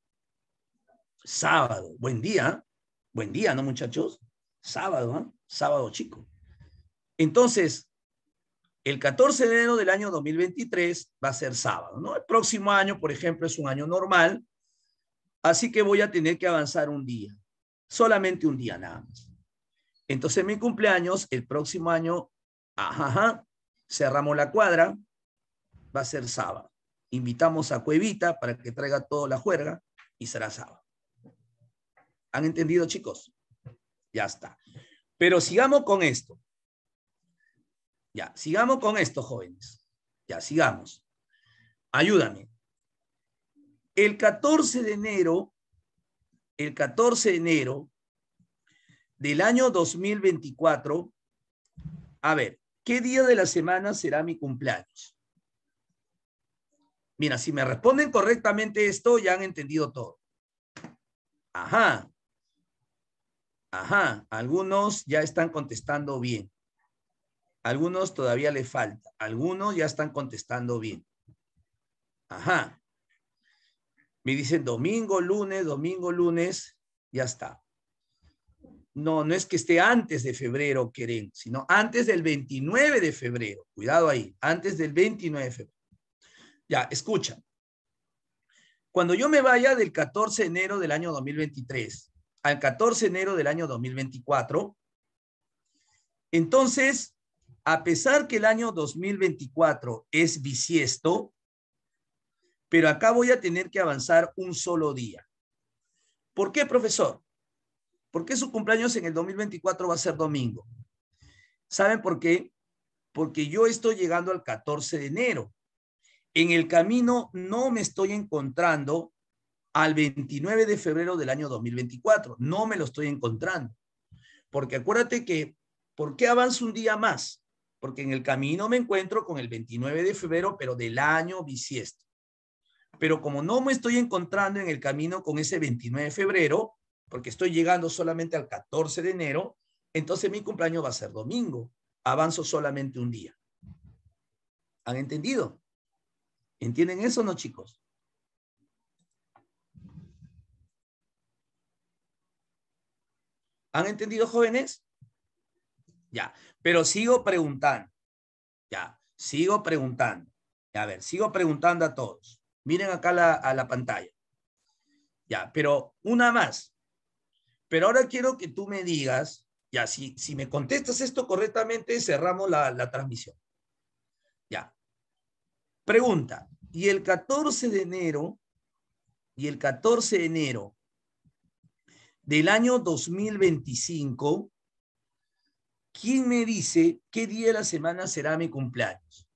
Sábado. Buen día. ¿eh? Buen día, ¿no, muchachos? Sábado, ¿no? ¿eh? Sábado chico. Entonces, el 14 de enero del año 2023 va a ser sábado, ¿no? El próximo año, por ejemplo, es un año normal, así que voy a tener que avanzar un día, solamente un día nada más. Entonces, mi cumpleaños, el próximo año, ajá, ajá cerramos la cuadra, va a ser sábado invitamos a Cuevita para que traiga toda la juerga y será sábado. ¿Han entendido, chicos? Ya está. Pero sigamos con esto. Ya, sigamos con esto, jóvenes. Ya, sigamos. Ayúdame. El 14 de enero, el 14 de enero del año 2024, a ver, ¿qué día de la semana será mi cumpleaños? Mira, si me responden correctamente esto, ya han entendido todo. Ajá. Ajá. Algunos ya están contestando bien. Algunos todavía le falta. Algunos ya están contestando bien. Ajá. Me dicen domingo, lunes, domingo, lunes. Ya está. No, no es que esté antes de febrero, querén sino antes del 29 de febrero. Cuidado ahí, antes del 29 de febrero. Ya, escucha. Cuando yo me vaya del 14 de enero del año 2023 al 14 de enero del año 2024, entonces, a pesar que el año 2024 es bisiesto, pero acá voy a tener que avanzar un solo día. ¿Por qué, profesor? ¿Por qué su cumpleaños en el 2024 va a ser domingo? ¿Saben por qué? Porque yo estoy llegando al 14 de enero. En el camino no me estoy encontrando al 29 de febrero del año 2024. No me lo estoy encontrando. Porque acuérdate que, ¿por qué avanzo un día más? Porque en el camino me encuentro con el 29 de febrero, pero del año bisiesto. Pero como no me estoy encontrando en el camino con ese 29 de febrero, porque estoy llegando solamente al 14 de enero, entonces mi cumpleaños va a ser domingo. Avanzo solamente un día. ¿Han entendido? ¿Entienden eso o no, chicos? ¿Han entendido, jóvenes? Ya, pero sigo preguntando. Ya, sigo preguntando. A ver, sigo preguntando a todos. Miren acá la, a la pantalla. Ya, pero una más. Pero ahora quiero que tú me digas, ya, si, si me contestas esto correctamente, cerramos la transmisión. Pregunta, y el 14 de enero, y el 14 de enero del año 2025, ¿quién me dice qué día de la semana será mi cumpleaños?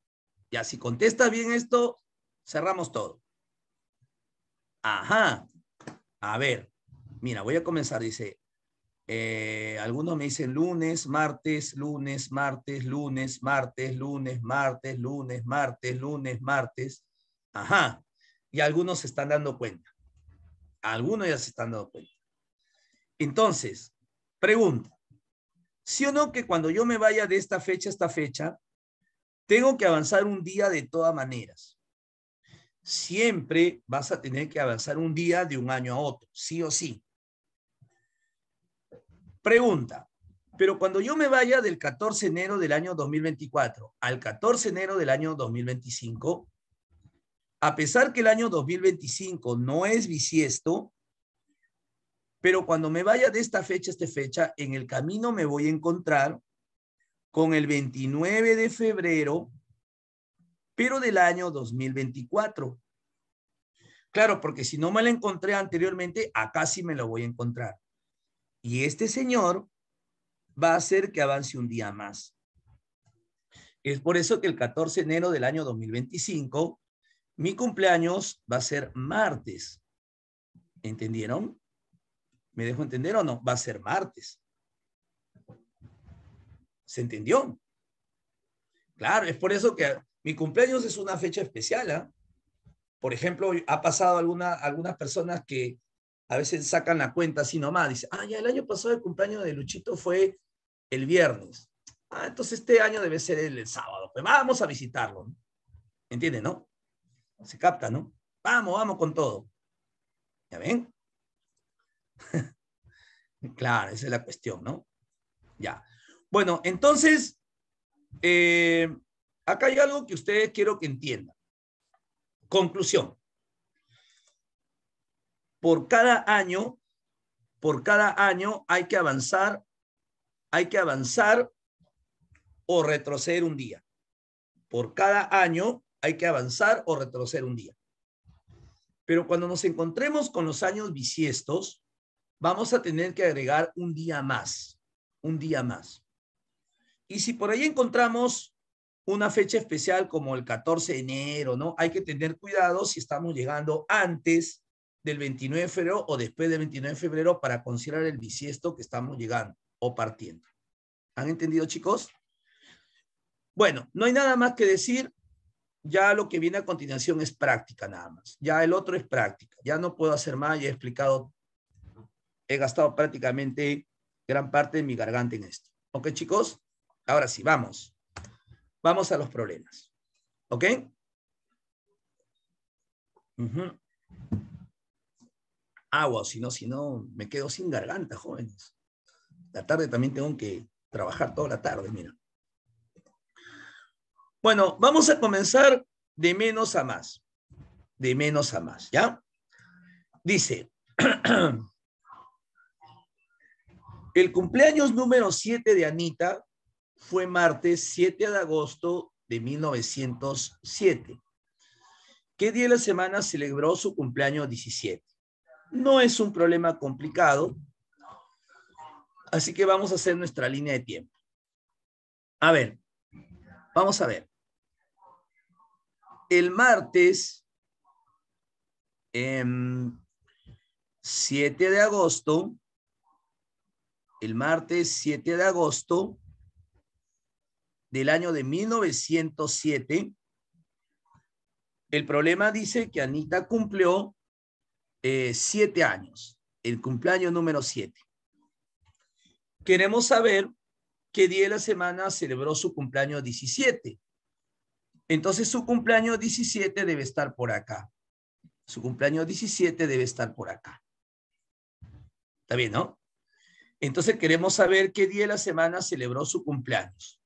Ya, si contesta bien esto, cerramos todo. Ajá. A ver, mira, voy a comenzar. Dice, eh, algunos me dicen lunes, martes, lunes, martes, lunes, martes, lunes, martes, lunes, martes, lunes, martes. Ajá. Y algunos se están dando cuenta. Algunos ya se están dando cuenta. Entonces, pregunta. ¿Sí o no que cuando yo me vaya de esta fecha a esta fecha, tengo que avanzar un día de todas maneras? Siempre vas a tener que avanzar un día de un año a otro, sí o sí. Pregunta, pero cuando yo me vaya del 14 de enero del año 2024 al 14 de enero del año 2025, a pesar que el año 2025 no es bisiesto, pero cuando me vaya de esta fecha a esta fecha, en el camino me voy a encontrar con el 29 de febrero, pero del año 2024. Claro, porque si no me la encontré anteriormente, acá sí me lo voy a encontrar. Y este Señor va a hacer que avance un día más. Es por eso que el 14 de enero del año 2025, mi cumpleaños va a ser martes. ¿Entendieron? ¿Me dejo entender o no? Va a ser martes. ¿Se entendió? Claro, es por eso que mi cumpleaños es una fecha especial. ¿ah? Por ejemplo, ha pasado alguna, algunas personas que a veces sacan la cuenta así nomás, dice, ah, ya el año pasado el cumpleaños de Luchito fue el viernes. Ah, entonces este año debe ser el, sábado. Pues vamos a visitarlo. ¿no? ¿Entienden, no? Se capta, ¿no? Vamos, vamos con todo. ¿Ya ven? claro, esa es la cuestión, ¿no? Ya. Bueno, entonces, eh, acá hay algo que ustedes quiero que entiendan. Conclusión por cada año, por cada año hay que avanzar, hay que avanzar o retroceder un día. Por cada año hay que avanzar o retroceder un día. Pero cuando nos encontremos con los años bisiestos, vamos a tener que agregar un día más, un día más. Y si por ahí encontramos una fecha especial como el 14 de enero, ¿no? Hay que tener cuidado si estamos llegando antes del 29 de febrero o después del 29 de febrero para considerar el bisiesto que estamos llegando o partiendo. ¿Han entendido, chicos? Bueno, no hay nada más que decir. Ya lo que viene a continuación es práctica nada más. Ya el otro es práctica. Ya no puedo hacer más. Ya he explicado, he gastado prácticamente gran parte de mi garganta en esto. ¿Ok, chicos? Ahora sí, vamos. Vamos a los problemas. ¿Ok? agua, sino, si no, me quedo sin garganta, jóvenes. La tarde también tengo que trabajar toda la tarde, mira. Bueno, vamos a comenzar de menos a más. De menos a más, ¿ya? Dice, el cumpleaños número 7 de Anita fue martes 7 de agosto de 1907. ¿Qué día de la semana celebró su cumpleaños 17? No es un problema complicado, así que vamos a hacer nuestra línea de tiempo. A ver, vamos a ver. El martes 7 em, de agosto, el martes 7 de agosto del año de 1907, el problema dice que Anita cumplió eh, siete años, el cumpleaños número siete. Queremos saber qué día de la semana celebró su cumpleaños 17. Entonces su cumpleaños 17 debe estar por acá. Su cumpleaños 17 debe estar por acá. ¿Está bien, no? Entonces queremos saber qué día de la semana celebró su cumpleaños.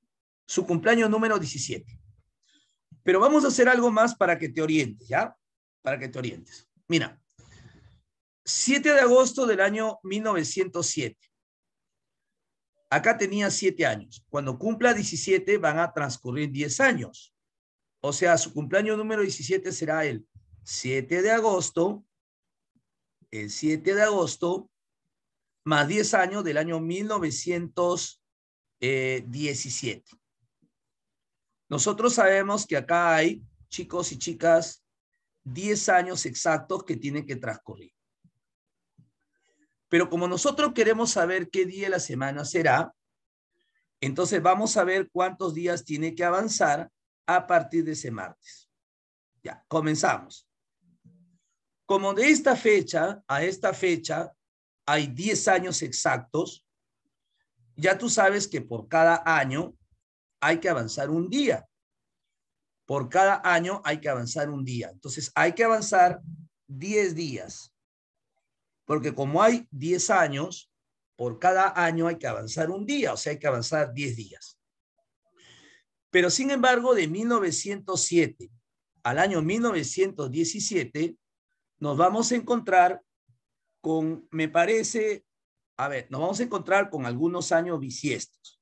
Su cumpleaños número 17. Pero vamos a hacer algo más para que te orientes, ¿ya? Para que te orientes. Mira, 7 de agosto del año 1907. Acá tenía 7 años. Cuando cumpla 17 van a transcurrir 10 años. O sea, su cumpleaños número 17 será el 7 de agosto, el 7 de agosto, más 10 años del año 1917. Nosotros sabemos que acá hay chicos y chicas 10 años exactos que tienen que transcurrir. Pero como nosotros queremos saber qué día de la semana será, entonces vamos a ver cuántos días tiene que avanzar a partir de ese martes. Ya, comenzamos. Como de esta fecha a esta fecha hay 10 años exactos, ya tú sabes que por cada año hay que avanzar un día. Por cada año hay que avanzar un día. Entonces hay que avanzar 10 días. Porque como hay 10 años, por cada año hay que avanzar un día, o sea, hay que avanzar 10 días. Pero sin embargo, de 1907 al año 1917, nos vamos a encontrar con, me parece, a ver, nos vamos a encontrar con algunos años bisiestos.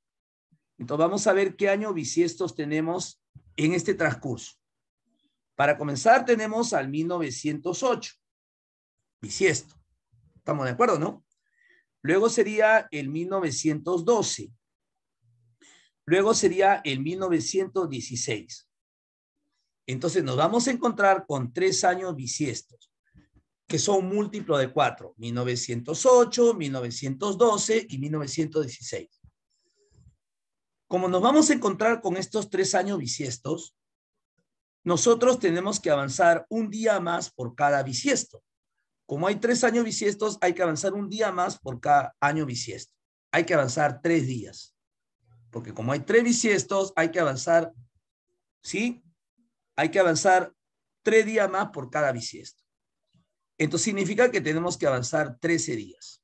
Entonces vamos a ver qué año bisiestos tenemos en este transcurso. Para comenzar tenemos al 1908, bisiesto. Estamos de acuerdo, ¿no? Luego sería el 1912. Luego sería el 1916. Entonces nos vamos a encontrar con tres años bisiestos, que son múltiplos de cuatro, 1908, 1912 y 1916. Como nos vamos a encontrar con estos tres años bisiestos, nosotros tenemos que avanzar un día más por cada bisiesto como hay tres años bisiestos, hay que avanzar un día más por cada año bisiesto. Hay que avanzar tres días. Porque como hay tres bisiestos, hay que avanzar, ¿sí? Hay que avanzar tres días más por cada bisiesto. Entonces significa que tenemos que avanzar trece días.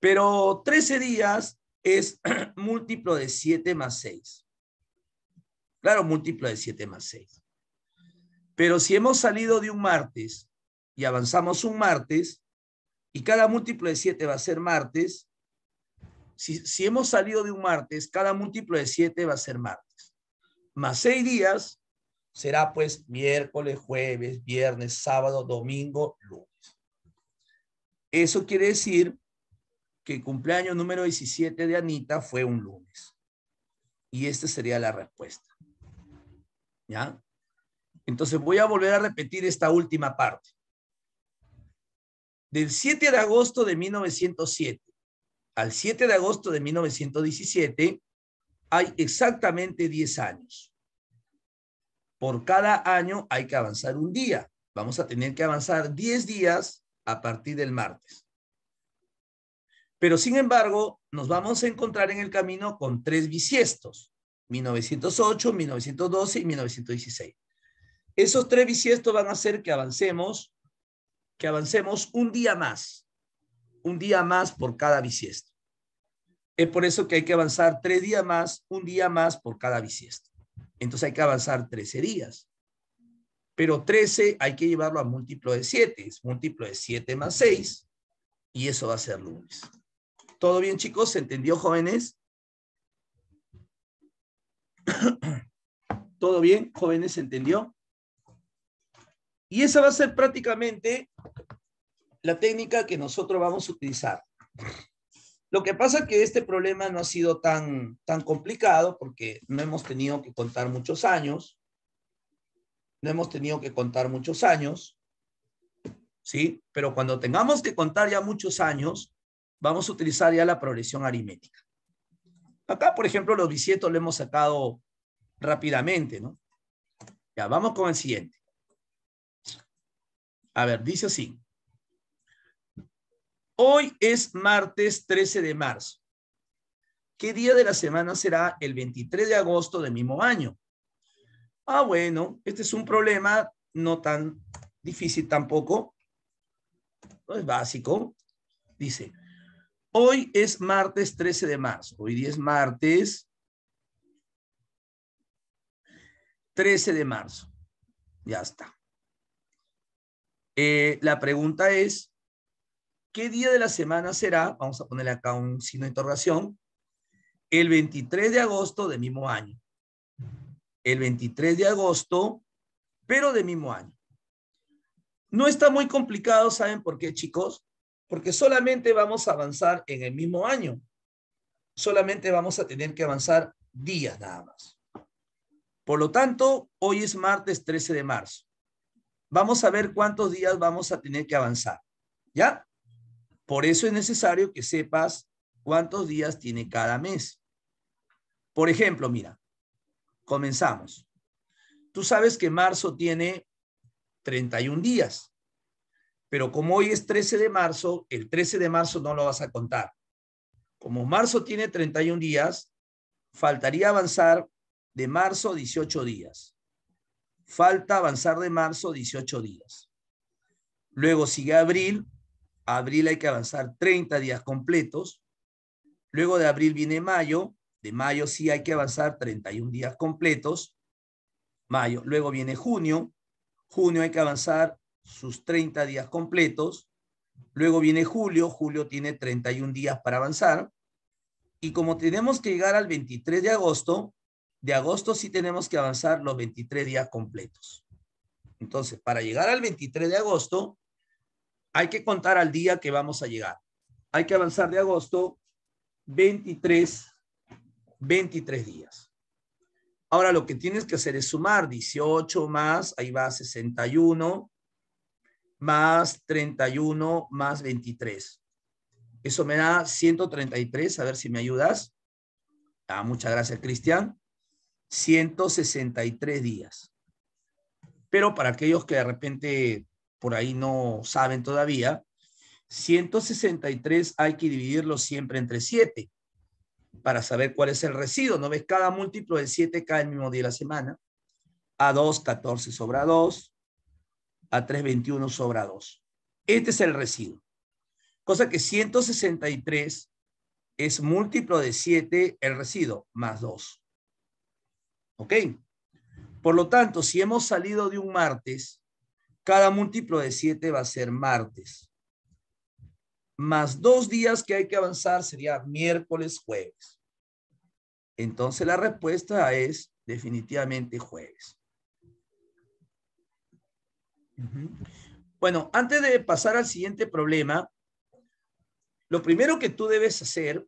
Pero trece días es múltiplo de siete más seis. Claro, múltiplo de siete más seis. Pero si hemos salido de un martes y avanzamos un martes, y cada múltiplo de siete va a ser martes, si, hemos salido de un martes, cada múltiplo de siete va a ser martes. Más seis días será pues miércoles, jueves, viernes, sábado, domingo, lunes. Eso quiere decir que el cumpleaños número 17 de Anita fue un lunes. Y esta sería la respuesta. ¿Ya? Entonces voy a volver a repetir esta última parte del 7 de agosto de 1907 al 7 de agosto de 1917 hay exactamente 10 años. Por cada año hay que avanzar un día. Vamos a tener que avanzar 10 días a partir del martes. Pero sin embargo, nos vamos a encontrar en el camino con tres bisiestos, 1908, 1912 y 1916. Esos tres bisiestos van a hacer que avancemos que avancemos un día más, un día más por cada bisiesto. Es por eso que hay que avanzar tres días más, un día más por cada bisiesto. Entonces hay que avanzar trece días. Pero trece hay que llevarlo a múltiplo de siete, es múltiplo de siete más seis, y eso va a ser lunes. ¿Todo bien, chicos? ¿Se entendió, jóvenes? ¿Todo bien, jóvenes? ¿Se entendió? Y esa va a ser prácticamente la técnica que nosotros vamos a utilizar. Lo que pasa es que este problema no ha sido tan, tan complicado porque no hemos tenido que contar muchos años. No hemos tenido que contar muchos años. ¿Sí? Pero cuando tengamos que contar ya muchos años, vamos a utilizar ya la progresión aritmética. Acá, por ejemplo, los bisietos lo hemos sacado rápidamente, ¿no? Ya, vamos con el siguiente. A ver, dice así. Hoy es martes 13 de marzo. ¿Qué día de la semana será el 23 de agosto del mismo año? Ah, bueno, este es un problema no tan difícil tampoco. No es básico. Dice, hoy es martes 13 de marzo. Hoy día es martes 13 de marzo. Ya está. Eh, la pregunta es, ¿qué día de la semana será? Vamos a ponerle acá un signo de interrogación. El 23 de agosto del mismo año. El 23 de agosto, pero de mismo año. No está muy complicado, ¿saben por qué, chicos? Porque solamente vamos a avanzar en el mismo año. Solamente vamos a tener que avanzar días nada más. Por lo tanto, hoy es martes 13 de marzo vamos a ver cuántos días vamos a tener que avanzar. ¿Ya? Por eso es necesario que sepas cuántos días tiene cada mes. Por ejemplo, mira, comenzamos. Tú sabes que marzo tiene 31 días, pero como hoy es 13 de marzo, el 13 de marzo no lo vas a contar. Como marzo tiene 31 días, faltaría avanzar de marzo 18 días. Falta avanzar de marzo 18 días. Luego sigue abril. Abril hay que avanzar 30 días completos. Luego de abril viene mayo. De mayo sí hay que avanzar 31 días completos. Mayo. Luego viene junio. Junio hay que avanzar sus 30 días completos. Luego viene julio. Julio tiene 31 días para avanzar. Y como tenemos que llegar al 23 de agosto, de agosto sí tenemos que avanzar los 23 días completos. Entonces, para llegar al 23 de agosto, hay que contar al día que vamos a llegar. Hay que avanzar de agosto 23, 23 días. Ahora lo que tienes que hacer es sumar 18 más, ahí va 61, más 31, más 23. Eso me da 133, a ver si me ayudas. Ah, muchas gracias, Cristian. 163 días. Pero para aquellos que de repente por ahí no saben todavía, 163 hay que dividirlo siempre entre 7 para saber cuál es el residuo. ¿No ves? Cada múltiplo de 7 cae el mismo día de la semana. A 2, 14 sobra 2. A 3, 21 sobra 2. Este es el residuo. Cosa que 163 es múltiplo de 7 el residuo más 2. ¿Ok? Por lo tanto, si hemos salido de un martes, cada múltiplo de siete va a ser martes. Más dos días que hay que avanzar sería miércoles, jueves. Entonces la respuesta es definitivamente jueves. Bueno, antes de pasar al siguiente problema, lo primero que tú debes hacer,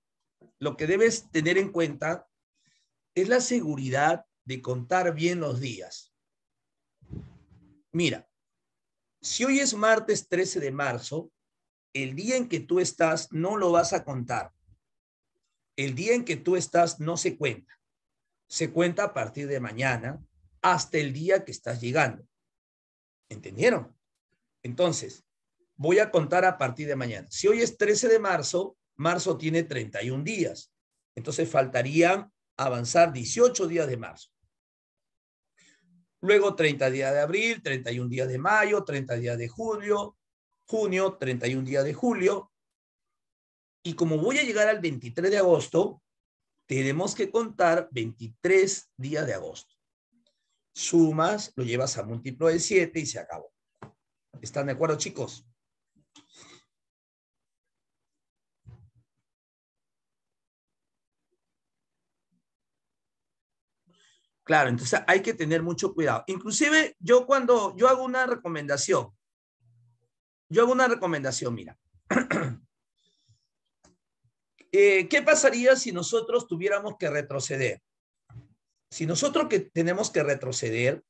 lo que debes tener en cuenta, es la seguridad de contar bien los días. Mira, si hoy es martes 13 de marzo, el día en que tú estás no lo vas a contar. El día en que tú estás no se cuenta. Se cuenta a partir de mañana hasta el día que estás llegando. ¿Entendieron? Entonces, voy a contar a partir de mañana. Si hoy es 13 de marzo, marzo tiene 31 días. Entonces faltaría avanzar 18 días de marzo. Luego 30 días de abril, 31 días de mayo, 30 días de julio, junio, 31 días de julio. Y como voy a llegar al 23 de agosto, tenemos que contar 23 días de agosto. Sumas, lo llevas a múltiplo de 7 y se acabó. ¿Están de acuerdo, chicos? Claro, entonces hay que tener mucho cuidado. Inclusive yo cuando yo hago una recomendación, yo hago una recomendación, mira. Eh, ¿Qué pasaría si nosotros tuviéramos que retroceder? Si nosotros que tenemos que retroceder,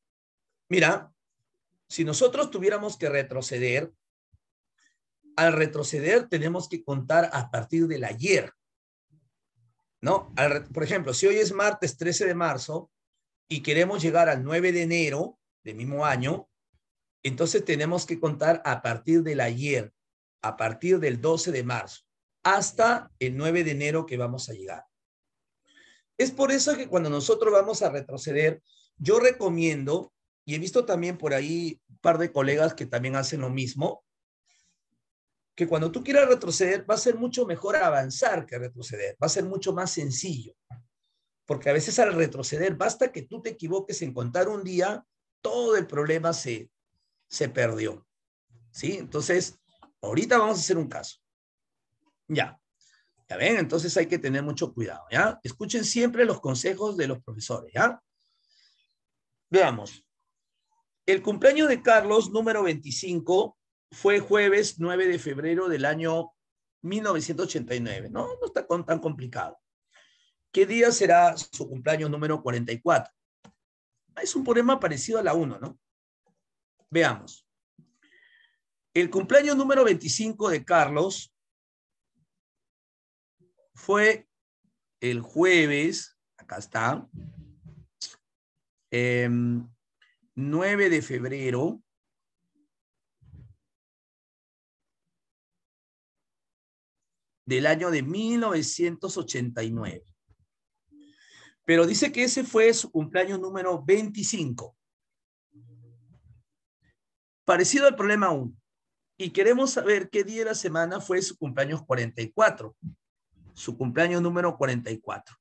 mira, si nosotros tuviéramos que retroceder, al retroceder tenemos que contar a partir del ayer. ¿No? por ejemplo, si hoy es martes 13 de marzo, y queremos llegar al 9 de enero del mismo año, entonces tenemos que contar a partir del ayer, a partir del 12 de marzo, hasta el 9 de enero que vamos a llegar. Es por eso que cuando nosotros vamos a retroceder, yo recomiendo, y he visto también por ahí un par de colegas que también hacen lo mismo, que cuando tú quieras retroceder va a ser mucho mejor avanzar que retroceder, va a ser mucho más sencillo porque a veces al retroceder, basta que tú te equivoques en contar un día, todo el problema se, perdió. ¿Sí? Entonces, ahorita vamos a hacer un caso. Ya. Ya ven, entonces hay que tener mucho cuidado, ¿ya? Escuchen siempre los consejos de los profesores, ¿ya? Veamos. El cumpleaños de Carlos, número 25, fue jueves 9 de febrero del año 1989, ¿no? No está tan complicado. ¿Qué día será su cumpleaños número 44? Es un problema parecido a la 1, ¿no? Veamos. El cumpleaños número 25 de Carlos fue el jueves, acá está, eh, em, 9 de febrero. del año de 1989. Pero dice que ese fue su cumpleaños número 25. Parecido al problema 1. Y queremos saber qué día de la semana fue su cumpleaños 44. Su cumpleaños número 44.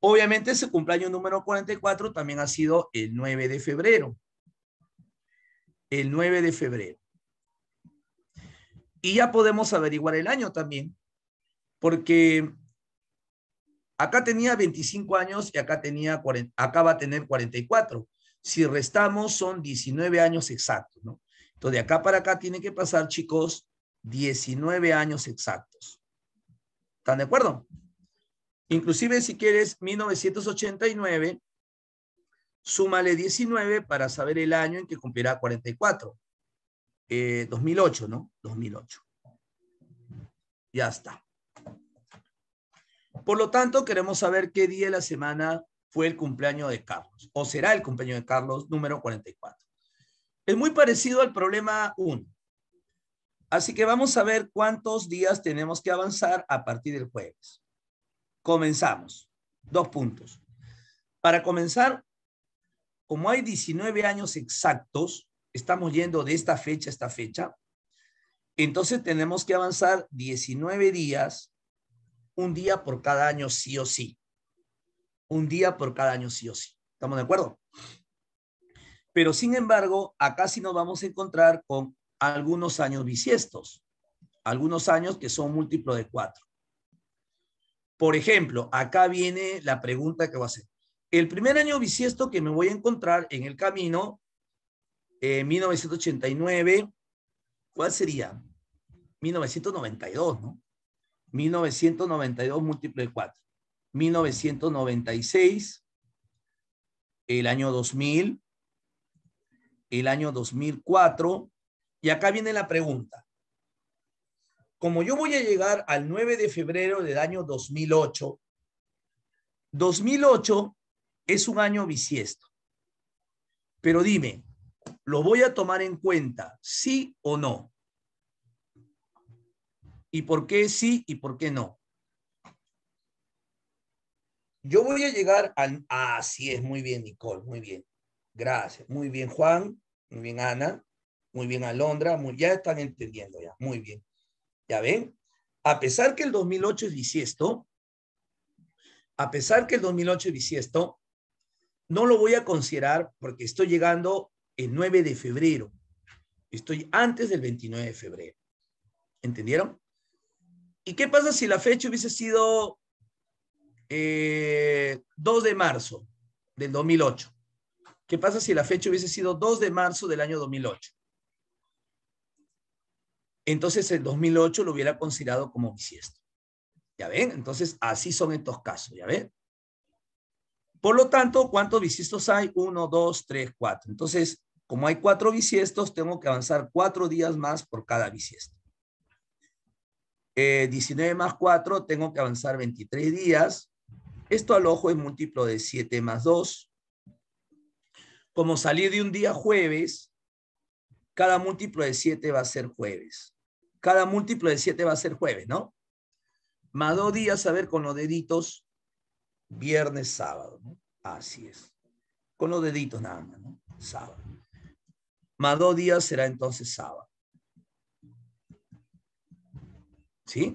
Obviamente ese cumpleaños número 44 también ha sido el 9 de febrero. El 9 de febrero. Y ya podemos averiguar el año también, porque Acá tenía 25 años y acá, tenía acá va a tener 44. Si restamos, son 19 años exactos, ¿no? Entonces, de acá para acá tiene que pasar, chicos, 19 años exactos. ¿Están de acuerdo? Inclusive, si quieres, 1989, súmale 19 para saber el año en que cumplirá 44. 2008, eh, ¿no? 2008. Ya está. Por lo tanto, queremos saber qué día de la semana fue el cumpleaños de Carlos, o será el cumpleaños de Carlos número 44. Es muy parecido al problema 1. Así que vamos a ver cuántos días tenemos que avanzar a partir del jueves. Comenzamos. Dos puntos. Para comenzar, como hay 19 años exactos, estamos yendo de esta fecha a esta fecha, entonces tenemos que avanzar 19 días un día por cada año sí o sí. Un día por cada año sí o sí. ¿Estamos de acuerdo? Pero sin embargo, acá sí nos vamos a encontrar con algunos años bisiestos, algunos años que son múltiplo de cuatro. Por ejemplo, acá viene la pregunta que voy a hacer. El primer año bisiesto que me voy a encontrar en el camino, eh, en 1989, ¿cuál sería? 1992, ¿no? 1992 múltiplo de 4. 1996, el año 2000, el año 2004. Y acá viene la pregunta. Como yo voy a llegar al 9 de febrero del año 2008, 2008 es un año bisiesto. Pero dime, ¿lo voy a tomar en cuenta, sí o no? y por qué sí y por qué no. Yo voy a llegar al... Ah, es muy bien, Nicole, muy bien. Gracias. Muy bien, Juan. Muy bien, Ana. Muy bien, Alondra. Muy... Ya están entendiendo ya. Muy bien. ¿Ya ven? A pesar que el 2008 es bisiesto, a pesar que el 2008 es bisiesto, no lo voy a considerar porque estoy llegando el 9 de febrero. Estoy antes del 29 de febrero. ¿Entendieron? ¿Y qué pasa si la fecha hubiese sido 2 eh, de marzo del 2008? ¿Qué pasa si la fecha hubiese sido 2 de marzo del año 2008? Entonces el 2008 lo hubiera considerado como bisiesto. ¿Ya ven? Entonces así son estos casos, ¿ya ven? Por lo tanto, ¿cuántos bisiestos hay? Uno, dos, tres, cuatro. Entonces, como hay cuatro bisiestos, tengo que avanzar cuatro días más por cada bisiesto. 19 eh, más 4, tengo que avanzar 23 días. Esto al ojo es múltiplo de 7 más 2. Como salí de un día jueves, cada múltiplo de 7 va a ser jueves. Cada múltiplo de 7 va a ser jueves, ¿no? Más dos días, a ver, con los deditos, viernes, sábado, ¿no? Así es. Con los deditos nada más, ¿no? Sábado. Más dos días será entonces sábado. ¿Sí?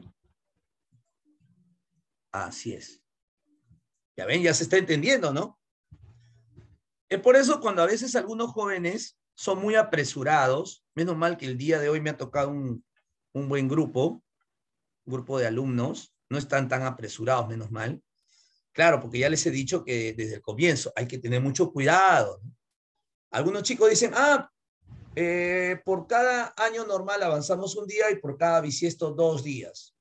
Así es. Ya ven, ya se está entendiendo, ¿no? Es por eso cuando a veces algunos jóvenes son muy apresurados, menos mal que el día de hoy me ha tocado un, un buen grupo, un grupo de alumnos, no están tan apresurados, menos mal. Claro, porque ya les he dicho que desde el comienzo hay que tener mucho cuidado. Algunos chicos dicen, ah, eh, por cada año normal avanzamos un día y por cada bisiesto dos días.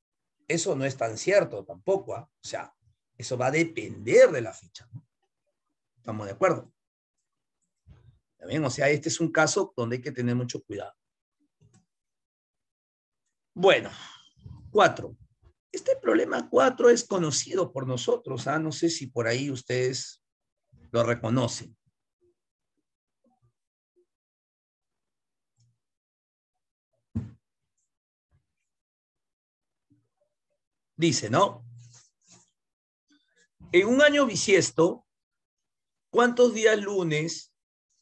Eso no es tan cierto tampoco. ¿ah? O sea, eso va a depender de la ficha. ¿Estamos de acuerdo? ¿También? O sea, este es un caso donde hay que tener mucho cuidado. Bueno, cuatro. Este problema cuatro es conocido por nosotros. ¿ah? No sé si por ahí ustedes lo reconocen. dice, ¿no? En un año bisiesto, ¿cuántos días lunes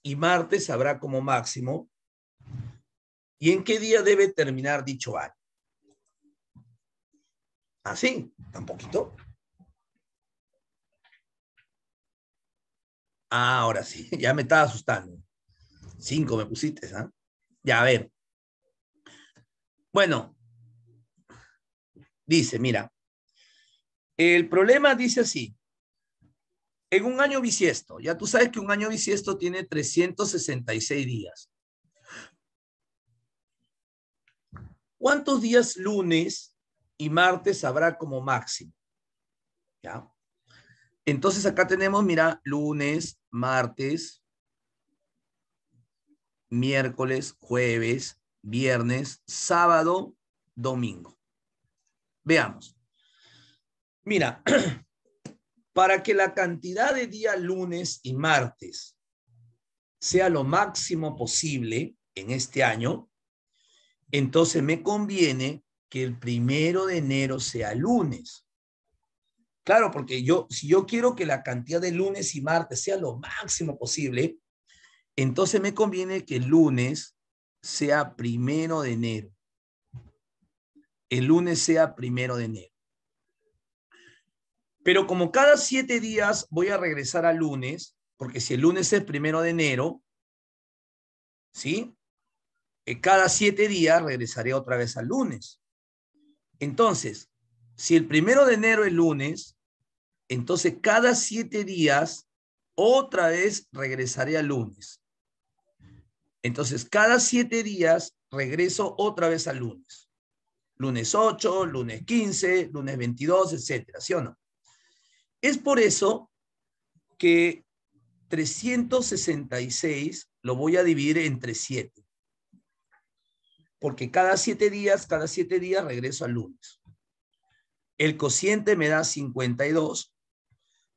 y martes habrá como máximo? ¿Y en qué día debe terminar dicho año? Así, tan poquito. Ah, ahora sí, ya me estaba asustando. Cinco me pusiste, ¿ah? Ya, a ver. Bueno, Dice, mira, el problema dice así. En un año bisiesto, ya tú sabes que un año bisiesto tiene 366 días. ¿Cuántos días lunes y martes habrá como máximo? ¿Ya? Entonces acá tenemos, mira, lunes, martes, miércoles, jueves, viernes, sábado, domingo. Veamos. Mira, para que la cantidad de día lunes y martes sea lo máximo posible en este año, entonces me conviene que el primero de enero sea lunes. Claro, porque yo, si yo quiero que la cantidad de lunes y martes sea lo máximo posible, entonces me conviene que el lunes sea primero de enero el lunes sea primero de enero. Pero como cada siete días voy a regresar al lunes, porque si el lunes es primero de enero, ¿sí? Eh, cada siete días regresaré otra vez al lunes. Entonces, si el primero de enero es lunes, entonces cada siete días otra vez regresaré al lunes. Entonces, cada siete días regreso otra vez al lunes lunes 8, lunes 15, lunes 22, etcétera, ¿sí o no? Es por eso que 366 lo voy a dividir entre 7. Porque cada 7 días, cada 7 días regreso al lunes. El cociente me da 52,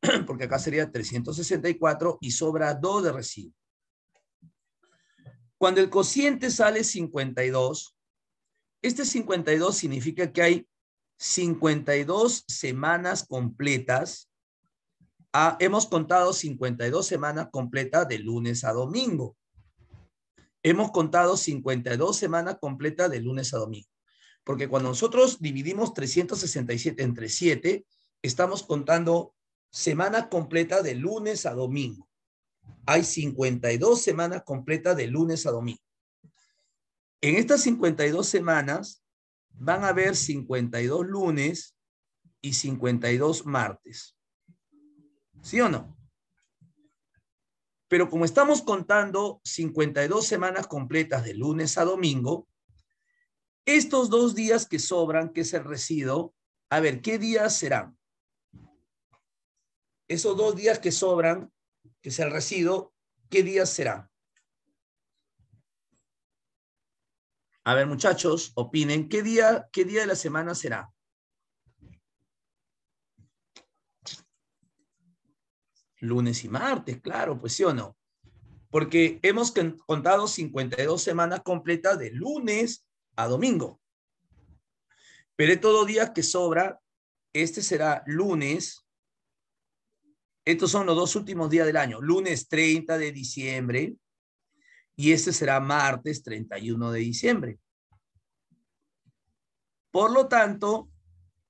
porque acá sería 364 y sobra 2 de recibo. Cuando el cociente sale 52, este 52 significa que hay 52 semanas completas. Ah, hemos contado 52 semanas completas de lunes a domingo. Hemos contado 52 semanas completas de lunes a domingo. Porque cuando nosotros dividimos 367 entre 7, estamos contando semana completa de lunes a domingo. Hay 52 semanas completas de lunes a domingo. En estas 52 semanas van a haber 52 lunes y 52 martes. ¿Sí o no? Pero como estamos contando 52 semanas completas de lunes a domingo, estos dos días que sobran, que es el residuo, a ver, ¿qué días serán? Esos dos días que sobran, que es el residuo, ¿qué días serán? A ver, muchachos, opinen. ¿Qué día, qué día de la semana será? Lunes y martes, claro, pues sí o no. Porque hemos contado 52 semanas completas de lunes a domingo. Pero todo día que sobra, este será lunes. Estos son los dos últimos días del año. Lunes 30 de diciembre y este será martes 31 de diciembre. Por lo tanto,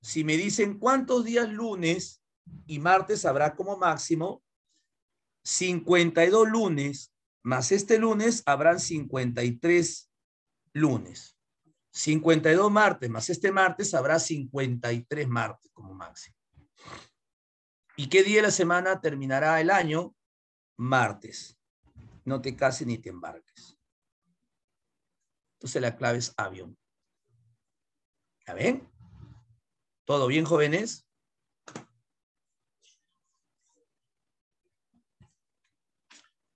si me dicen cuántos días lunes y martes habrá como máximo, 52 lunes más este lunes habrán 53 lunes. 52 martes más este martes habrá 53 martes como máximo. ¿Y qué día de la semana terminará el año? Martes no te cases ni te embarques. Entonces la clave es avión. ¿Ya ven? ¿Todo bien, jóvenes?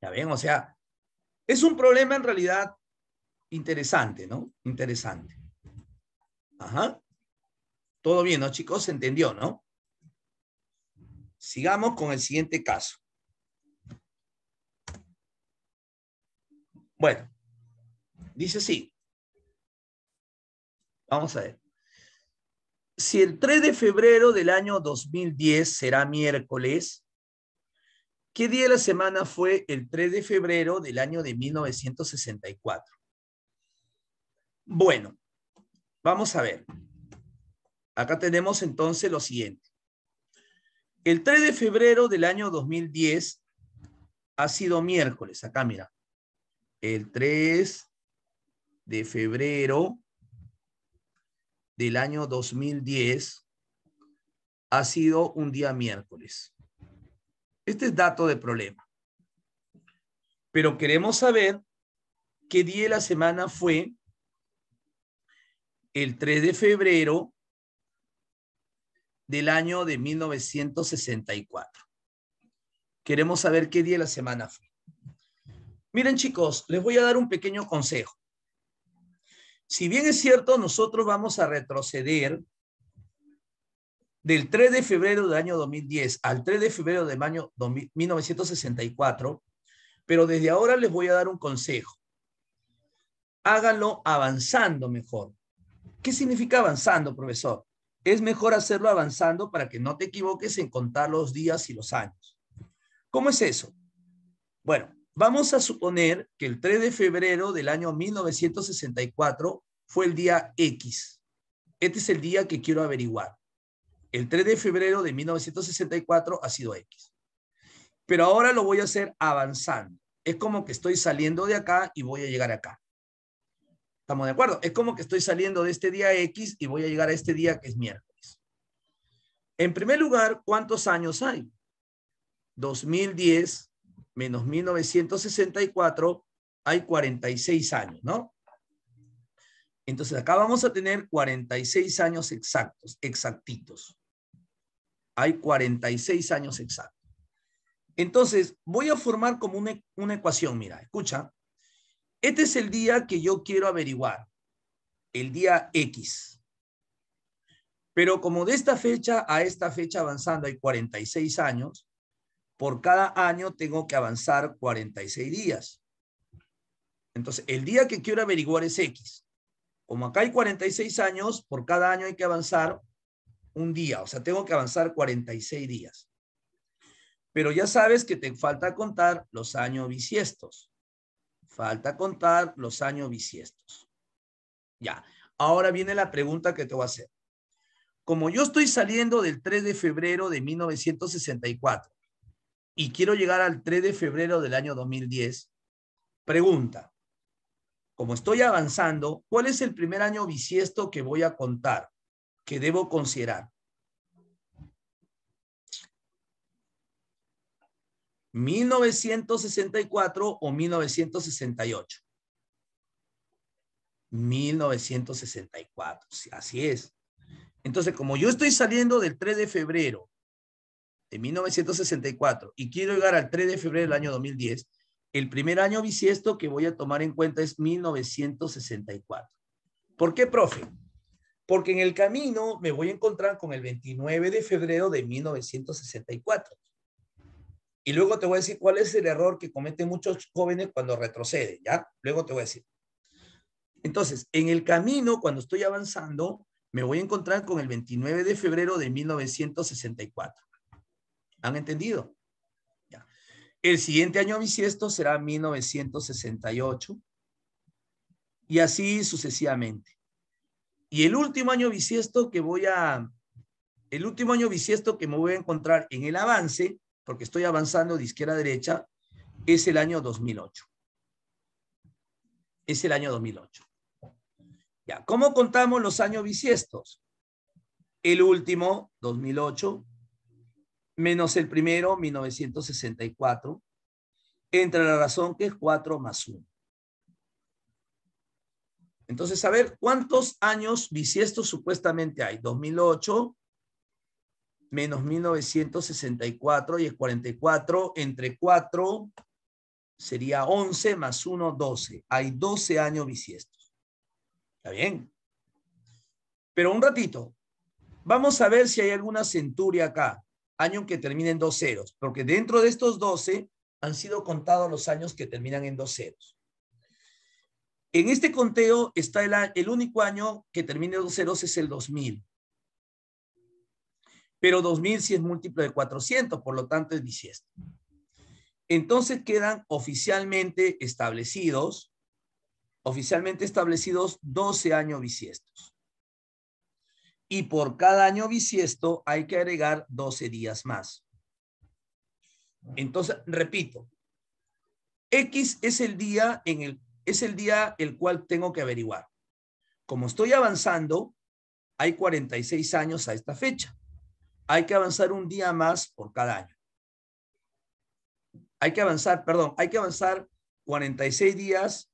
¿Ya ven? O sea, es un problema en realidad interesante, ¿no? Interesante. Ajá. Todo bien, ¿no, chicos? Se entendió, ¿no? Sigamos con el siguiente caso. Bueno, dice así. Vamos a ver. Si el 3 de febrero del año 2010 será miércoles, ¿qué día de la semana fue el 3 de febrero del año de 1964? Bueno, vamos a ver. Acá tenemos entonces lo siguiente. El 3 de febrero del año 2010 ha sido miércoles. Acá mira el 3 de febrero del año 2010 ha sido un día miércoles. Este es dato de problema. Pero queremos saber qué día de la semana fue el 3 de febrero del año de 1964. Queremos saber qué día de la semana fue. Miren chicos, les voy a dar un pequeño consejo. Si bien es cierto, nosotros vamos a retroceder del 3 de febrero del año 2010 al 3 de febrero del año 1964, pero desde ahora les voy a dar un consejo. Háganlo avanzando mejor. ¿Qué significa avanzando, profesor? Es mejor hacerlo avanzando para que no te equivoques en contar los días y los años. ¿Cómo es eso? Bueno, Vamos a suponer que el 3 de febrero del año 1964 fue el día X. Este es el día que quiero averiguar. El 3 de febrero de 1964 ha sido X. Pero ahora lo voy a hacer avanzando. Es como que estoy saliendo de acá y voy a llegar acá. ¿Estamos de acuerdo? Es como que estoy saliendo de este día X y voy a llegar a este día que es miércoles. En primer lugar, ¿cuántos años hay? 2010, menos 1964, hay 46 años, ¿no? Entonces acá vamos a tener 46 años exactos, exactitos. Hay 46 años exactos. Entonces voy a formar como una, una ecuación, mira, escucha. Este es el día que yo quiero averiguar, el día X. Pero como de esta fecha a esta fecha avanzando hay 46 años, por cada año tengo que avanzar 46 días. Entonces, el día que quiero averiguar es X. Como acá hay 46 años, por cada año hay que avanzar un día, o sea, tengo que avanzar 46 días. Pero ya sabes que te falta contar los años bisiestos. Falta contar los años bisiestos. Ya. Ahora viene la pregunta que te voy a hacer. Como yo estoy saliendo del 3 de febrero de 1964 y quiero llegar al 3 de febrero del año 2010. Pregunta, como estoy avanzando, ¿cuál es el primer año bisiesto que voy a contar, que debo considerar? ¿1964 o 1968? 1964, así es. Entonces, como yo estoy saliendo del 3 de febrero de 1964 y quiero llegar al 3 de febrero del año 2010, el primer año bisiesto que voy a tomar en cuenta es 1964. ¿Por qué, profe? Porque en el camino me voy a encontrar con el 29 de febrero de 1964. Y luego te voy a decir cuál es el error que cometen muchos jóvenes cuando retroceden, ¿ya? Luego te voy a decir. Entonces, en el camino, cuando estoy avanzando, me voy a encontrar con el 29 de febrero de 1964. ¿Han entendido? El siguiente año bisiesto será 1968 y así sucesivamente. Y el último año bisiesto que voy a, el último año bisiesto que me voy a encontrar en el avance, porque estoy avanzando de izquierda a derecha, es el año 2008. Es el año 2008. Ya, ¿cómo contamos los años bisiestos? El último, 2008, menos el primero, 1964, entre la razón que es 4 más 1. Entonces, a ver, ¿cuántos años bisiestos supuestamente hay? 2008 menos 1964 y es 44 entre 4 sería 11 más 1, 12. Hay 12 años bisiestos. ¿Está bien? Pero un ratito. Vamos a ver si hay alguna centuria acá año que termina en dos ceros, porque dentro de estos doce han sido contados los años que terminan en dos ceros. En este conteo está el, único año que termina en dos ceros es el 2000. Pero 2000 sí es múltiplo de 400, por lo tanto es bisiesto. Entonces quedan oficialmente establecidos, oficialmente establecidos 12 años bisiestos y por cada año bisiesto hay que agregar 12 días más. Entonces, repito, X es el día en el es el día el cual tengo que averiguar. Como estoy avanzando, hay 46 años a esta fecha. Hay que avanzar un día más por cada año. Hay que avanzar, perdón, hay que avanzar 46 días,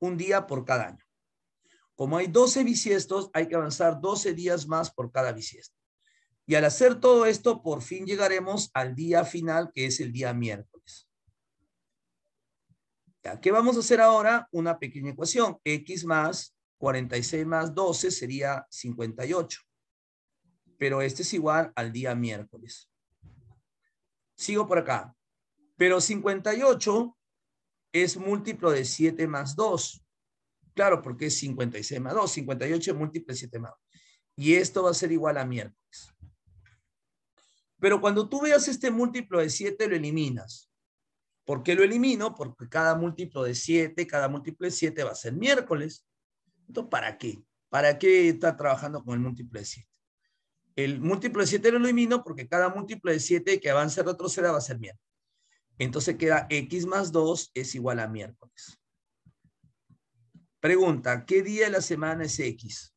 un día por cada año. Como hay 12 bisiestos, hay que avanzar 12 días más por cada bisiesto. Y al hacer todo esto, por fin llegaremos al día final, que es el día miércoles. ¿Qué vamos a hacer ahora? Una pequeña ecuación. X más 46 más 12 sería 58. Pero este es igual al día miércoles. Sigo por acá. Pero 58 es múltiplo de 7 más 2. Claro, porque es 56 más 2, 58 múltiples 7 más 2. Y esto va a ser igual a miércoles. Pero cuando tú veas este múltiplo de 7, lo eliminas. ¿Por qué lo elimino? Porque cada múltiplo de 7, cada múltiplo de 7 va a ser miércoles. Entonces, ¿para qué? ¿Para qué está trabajando con el múltiplo de 7? El múltiplo de 7 lo elimino porque cada múltiplo de 7 que avance retroceda va a ser miércoles. Entonces queda x más 2 es igual a miércoles. Pregunta, ¿qué día de la semana es X?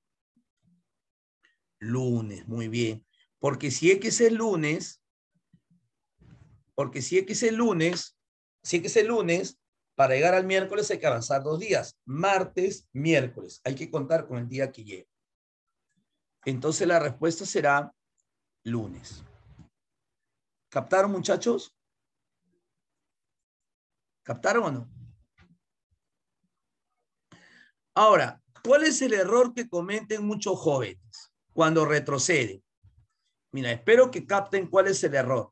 Lunes, muy bien. Porque si X es lunes, porque si X es lunes, si X es lunes, para llegar al miércoles hay que avanzar dos días, martes, miércoles. Hay que contar con el día que llega. Entonces la respuesta será lunes. ¿Captaron muchachos? ¿Captaron o no? Ahora, ¿cuál es el error que cometen muchos jóvenes cuando retroceden? Mira, espero que capten cuál es el error.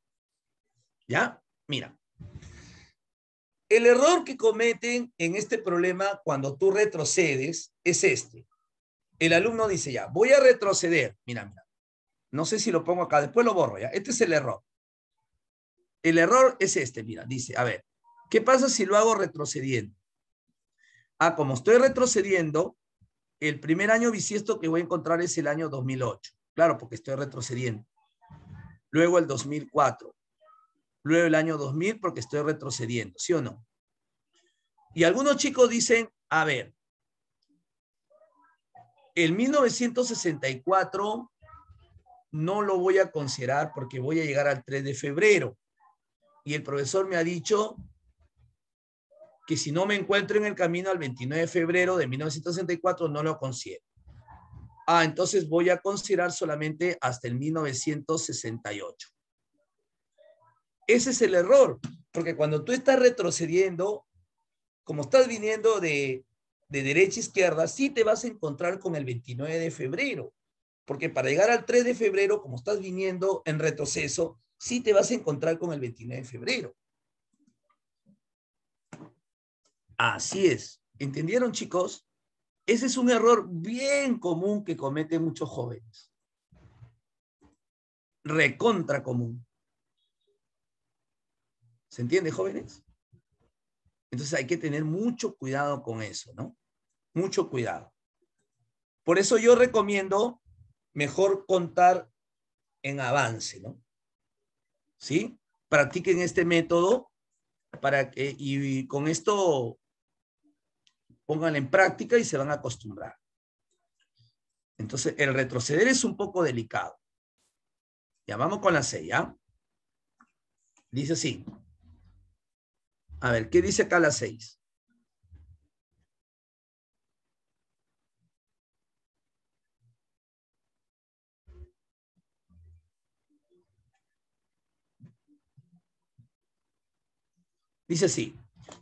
¿Ya? Mira. El error que cometen en este problema cuando tú retrocedes es este. El alumno dice ya, voy a retroceder. Mira, mira. No sé si lo pongo acá, después lo borro ya. Este es el error. El error es este, mira, dice, a ver, ¿qué pasa si lo hago retrocediendo? ah, como estoy retrocediendo, el primer año bisiesto que voy a encontrar es el año 2008. Claro, porque estoy retrocediendo. Luego el 2004. Luego el año 2000 porque estoy retrocediendo, ¿sí o no? Y algunos chicos dicen, a ver, el 1964 no lo voy a considerar porque voy a llegar al 3 de febrero. Y el profesor me ha dicho que si no me encuentro en el camino al 29 de febrero de 1964, no lo considero. Ah, entonces voy a considerar solamente hasta el 1968. Ese es el error, porque cuando tú estás retrocediendo, como estás viniendo de, de derecha a izquierda, sí te vas a encontrar con el 29 de febrero, porque para llegar al 3 de febrero, como estás viniendo en retroceso, sí te vas a encontrar con el 29 de febrero. Así es. ¿Entendieron, chicos? Ese es un error bien común que cometen muchos jóvenes. Recontra común. ¿Se entiende, jóvenes? Entonces hay que tener mucho cuidado con eso, ¿no? Mucho cuidado. Por eso yo recomiendo mejor contar en avance, ¿no? ¿Sí? Practiquen este método para que, y, y con esto pónganla en práctica y se van a acostumbrar. Entonces, el retroceder es un poco delicado. Ya vamos con la 6, ¿ya? Dice así. A ver, ¿qué dice acá la 6? Dice así,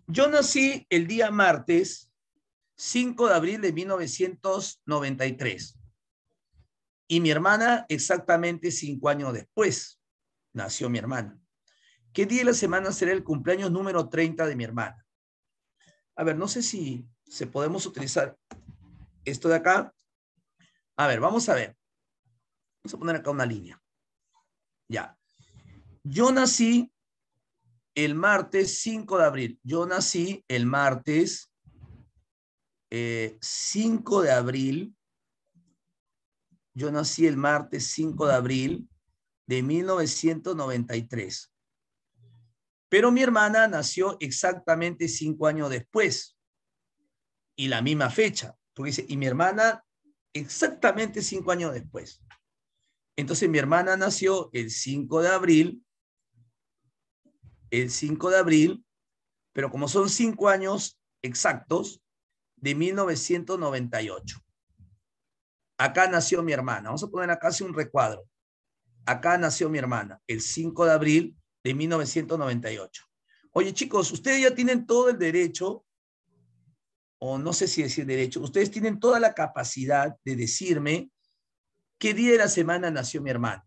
yo nací el día martes 5 de abril de 1993. Y mi hermana, exactamente cinco años después, nació mi hermana. ¿Qué día de la semana será el cumpleaños número 30 de mi hermana? A ver, no sé si se podemos utilizar esto de acá. A ver, vamos a ver. Vamos a poner acá una línea. Ya. Yo nací el martes 5 de abril. Yo nací el martes 5 eh, de abril, yo nací el martes 5 de abril de 1993. Pero mi hermana nació exactamente cinco años después y la misma fecha. Porque dice, y mi hermana exactamente cinco años después. Entonces mi hermana nació el 5 de abril, el 5 de abril, pero como son cinco años exactos, de 1998. Acá nació mi hermana. Vamos a poner acá un recuadro. Acá nació mi hermana, el 5 de abril de 1998. Oye, chicos, ustedes ya tienen todo el derecho, o no sé si decir derecho, ustedes tienen toda la capacidad de decirme qué día de la semana nació mi hermana.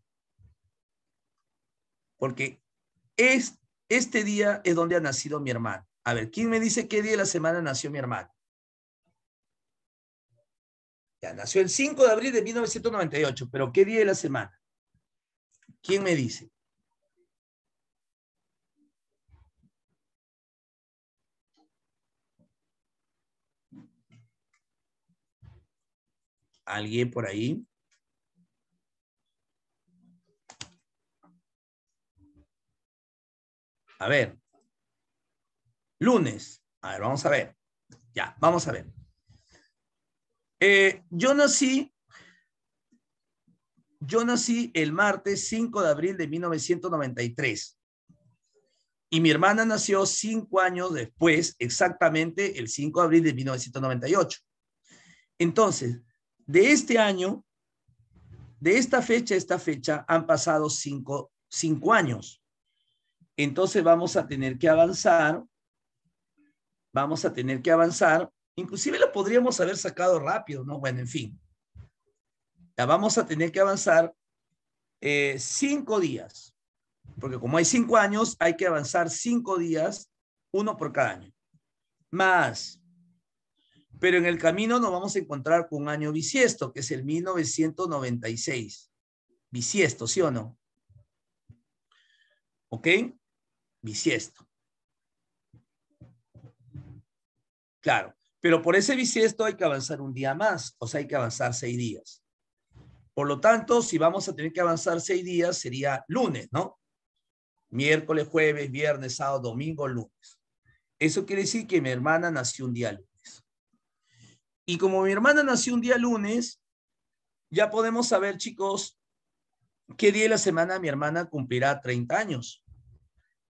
Porque es, este día es donde ha nacido mi hermana. A ver, ¿quién me dice qué día de la semana nació mi hermana? Ya, nació el 5 de abril de 1998, pero ¿qué día de la semana? ¿Quién me dice? ¿Alguien por ahí? A ver. Lunes. A ver, vamos a ver. Ya, vamos a ver. Eh, yo nací, yo nací el martes 5 de abril de 1993 y mi hermana nació cinco años después, exactamente el 5 de abril de 1998. Entonces, de este año, de esta fecha a esta fecha, han pasado cinco, cinco años. Entonces vamos a tener que avanzar, vamos a tener que avanzar Inclusive lo podríamos haber sacado rápido, ¿no? Bueno, en fin. La vamos a tener que avanzar eh, cinco días, porque como hay cinco años, hay que avanzar cinco días, uno por cada año. Más. Pero en el camino nos vamos a encontrar con un año bisiesto, que es el 1996. Bisiesto, ¿sí o no? ¿Ok? Bisiesto. Claro. Pero por ese bisiesto hay que avanzar un día más, o sea, hay que avanzar seis días. Por lo tanto, si vamos a tener que avanzar seis días, sería lunes, ¿no? Miércoles, jueves, viernes, sábado, domingo, lunes. Eso quiere decir que mi hermana nació un día lunes. Y como mi hermana nació un día lunes, ya podemos saber, chicos, qué día de la semana mi hermana cumplirá 30 años.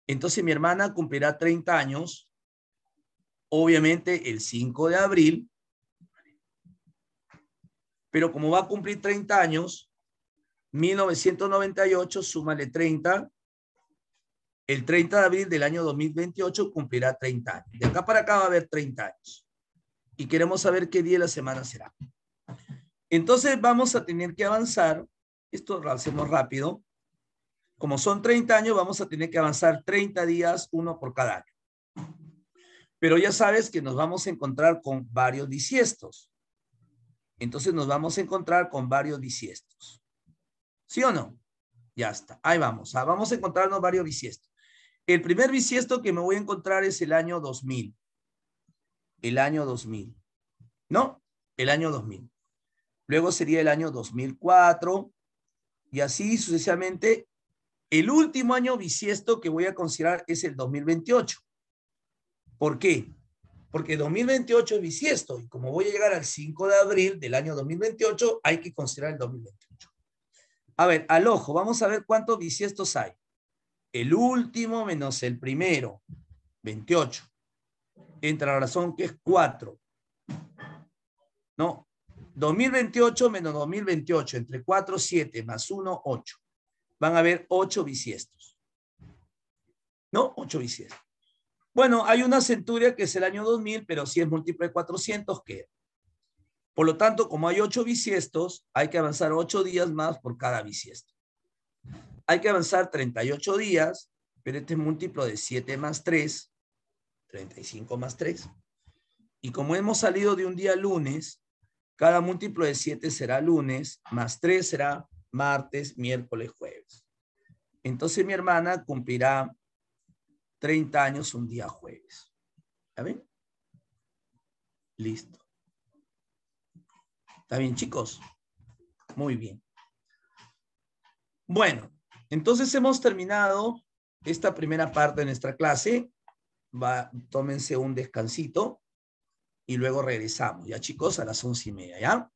Entonces mi hermana cumplirá 30 años obviamente el 5 de abril, pero como va a cumplir 30 años, 1998, súmale 30, el 30 de abril del año 2028 cumplirá 30 años. De acá para acá va a haber 30 años. Y queremos saber qué día de la semana será. Entonces vamos a tener que avanzar, esto lo hacemos rápido, como son 30 años, vamos a tener que avanzar 30 días, uno por cada año. Pero ya sabes que nos vamos a encontrar con varios bisiestos. Entonces nos vamos a encontrar con varios bisiestos. ¿Sí o no? Ya está. Ahí vamos. Ah, vamos a encontrarnos varios bisiestos. El primer bisiesto que me voy a encontrar es el año 2000. El año 2000. ¿No? El año 2000. Luego sería el año 2004. Y así sucesivamente. El último año bisiesto que voy a considerar es el 2028. ¿Por qué? Porque 2028 es bisiesto y como voy a llegar al 5 de abril del año 2028, hay que considerar el 2028. A ver, al ojo, vamos a ver cuántos bisiestos hay. El último menos el primero, 28. Entra la razón que es 4. No, 2028 menos 2028, entre 4, 7, más 1, 8. Van a haber 8 bisiestos. ¿No? 8 bisiestos. Bueno, hay una Centuria que es el año 2000, pero si es múltiplo de 400, ¿qué? Por lo tanto, como hay ocho bisiestos, hay que avanzar ocho días más por cada bisiesto. Hay que avanzar 38 días, pero este es múltiplo de 7 más 3, 35 más 3. Y como hemos salido de un día lunes, cada múltiplo de 7 será lunes, más 3 será martes, miércoles, jueves. Entonces mi hermana cumplirá 30 años un día jueves. ¿Está bien? Listo. ¿Está bien, chicos? Muy bien. Bueno, entonces hemos terminado esta primera parte de nuestra clase. Va, tómense un descansito y luego regresamos, ya chicos, a las once y media, ¿ya?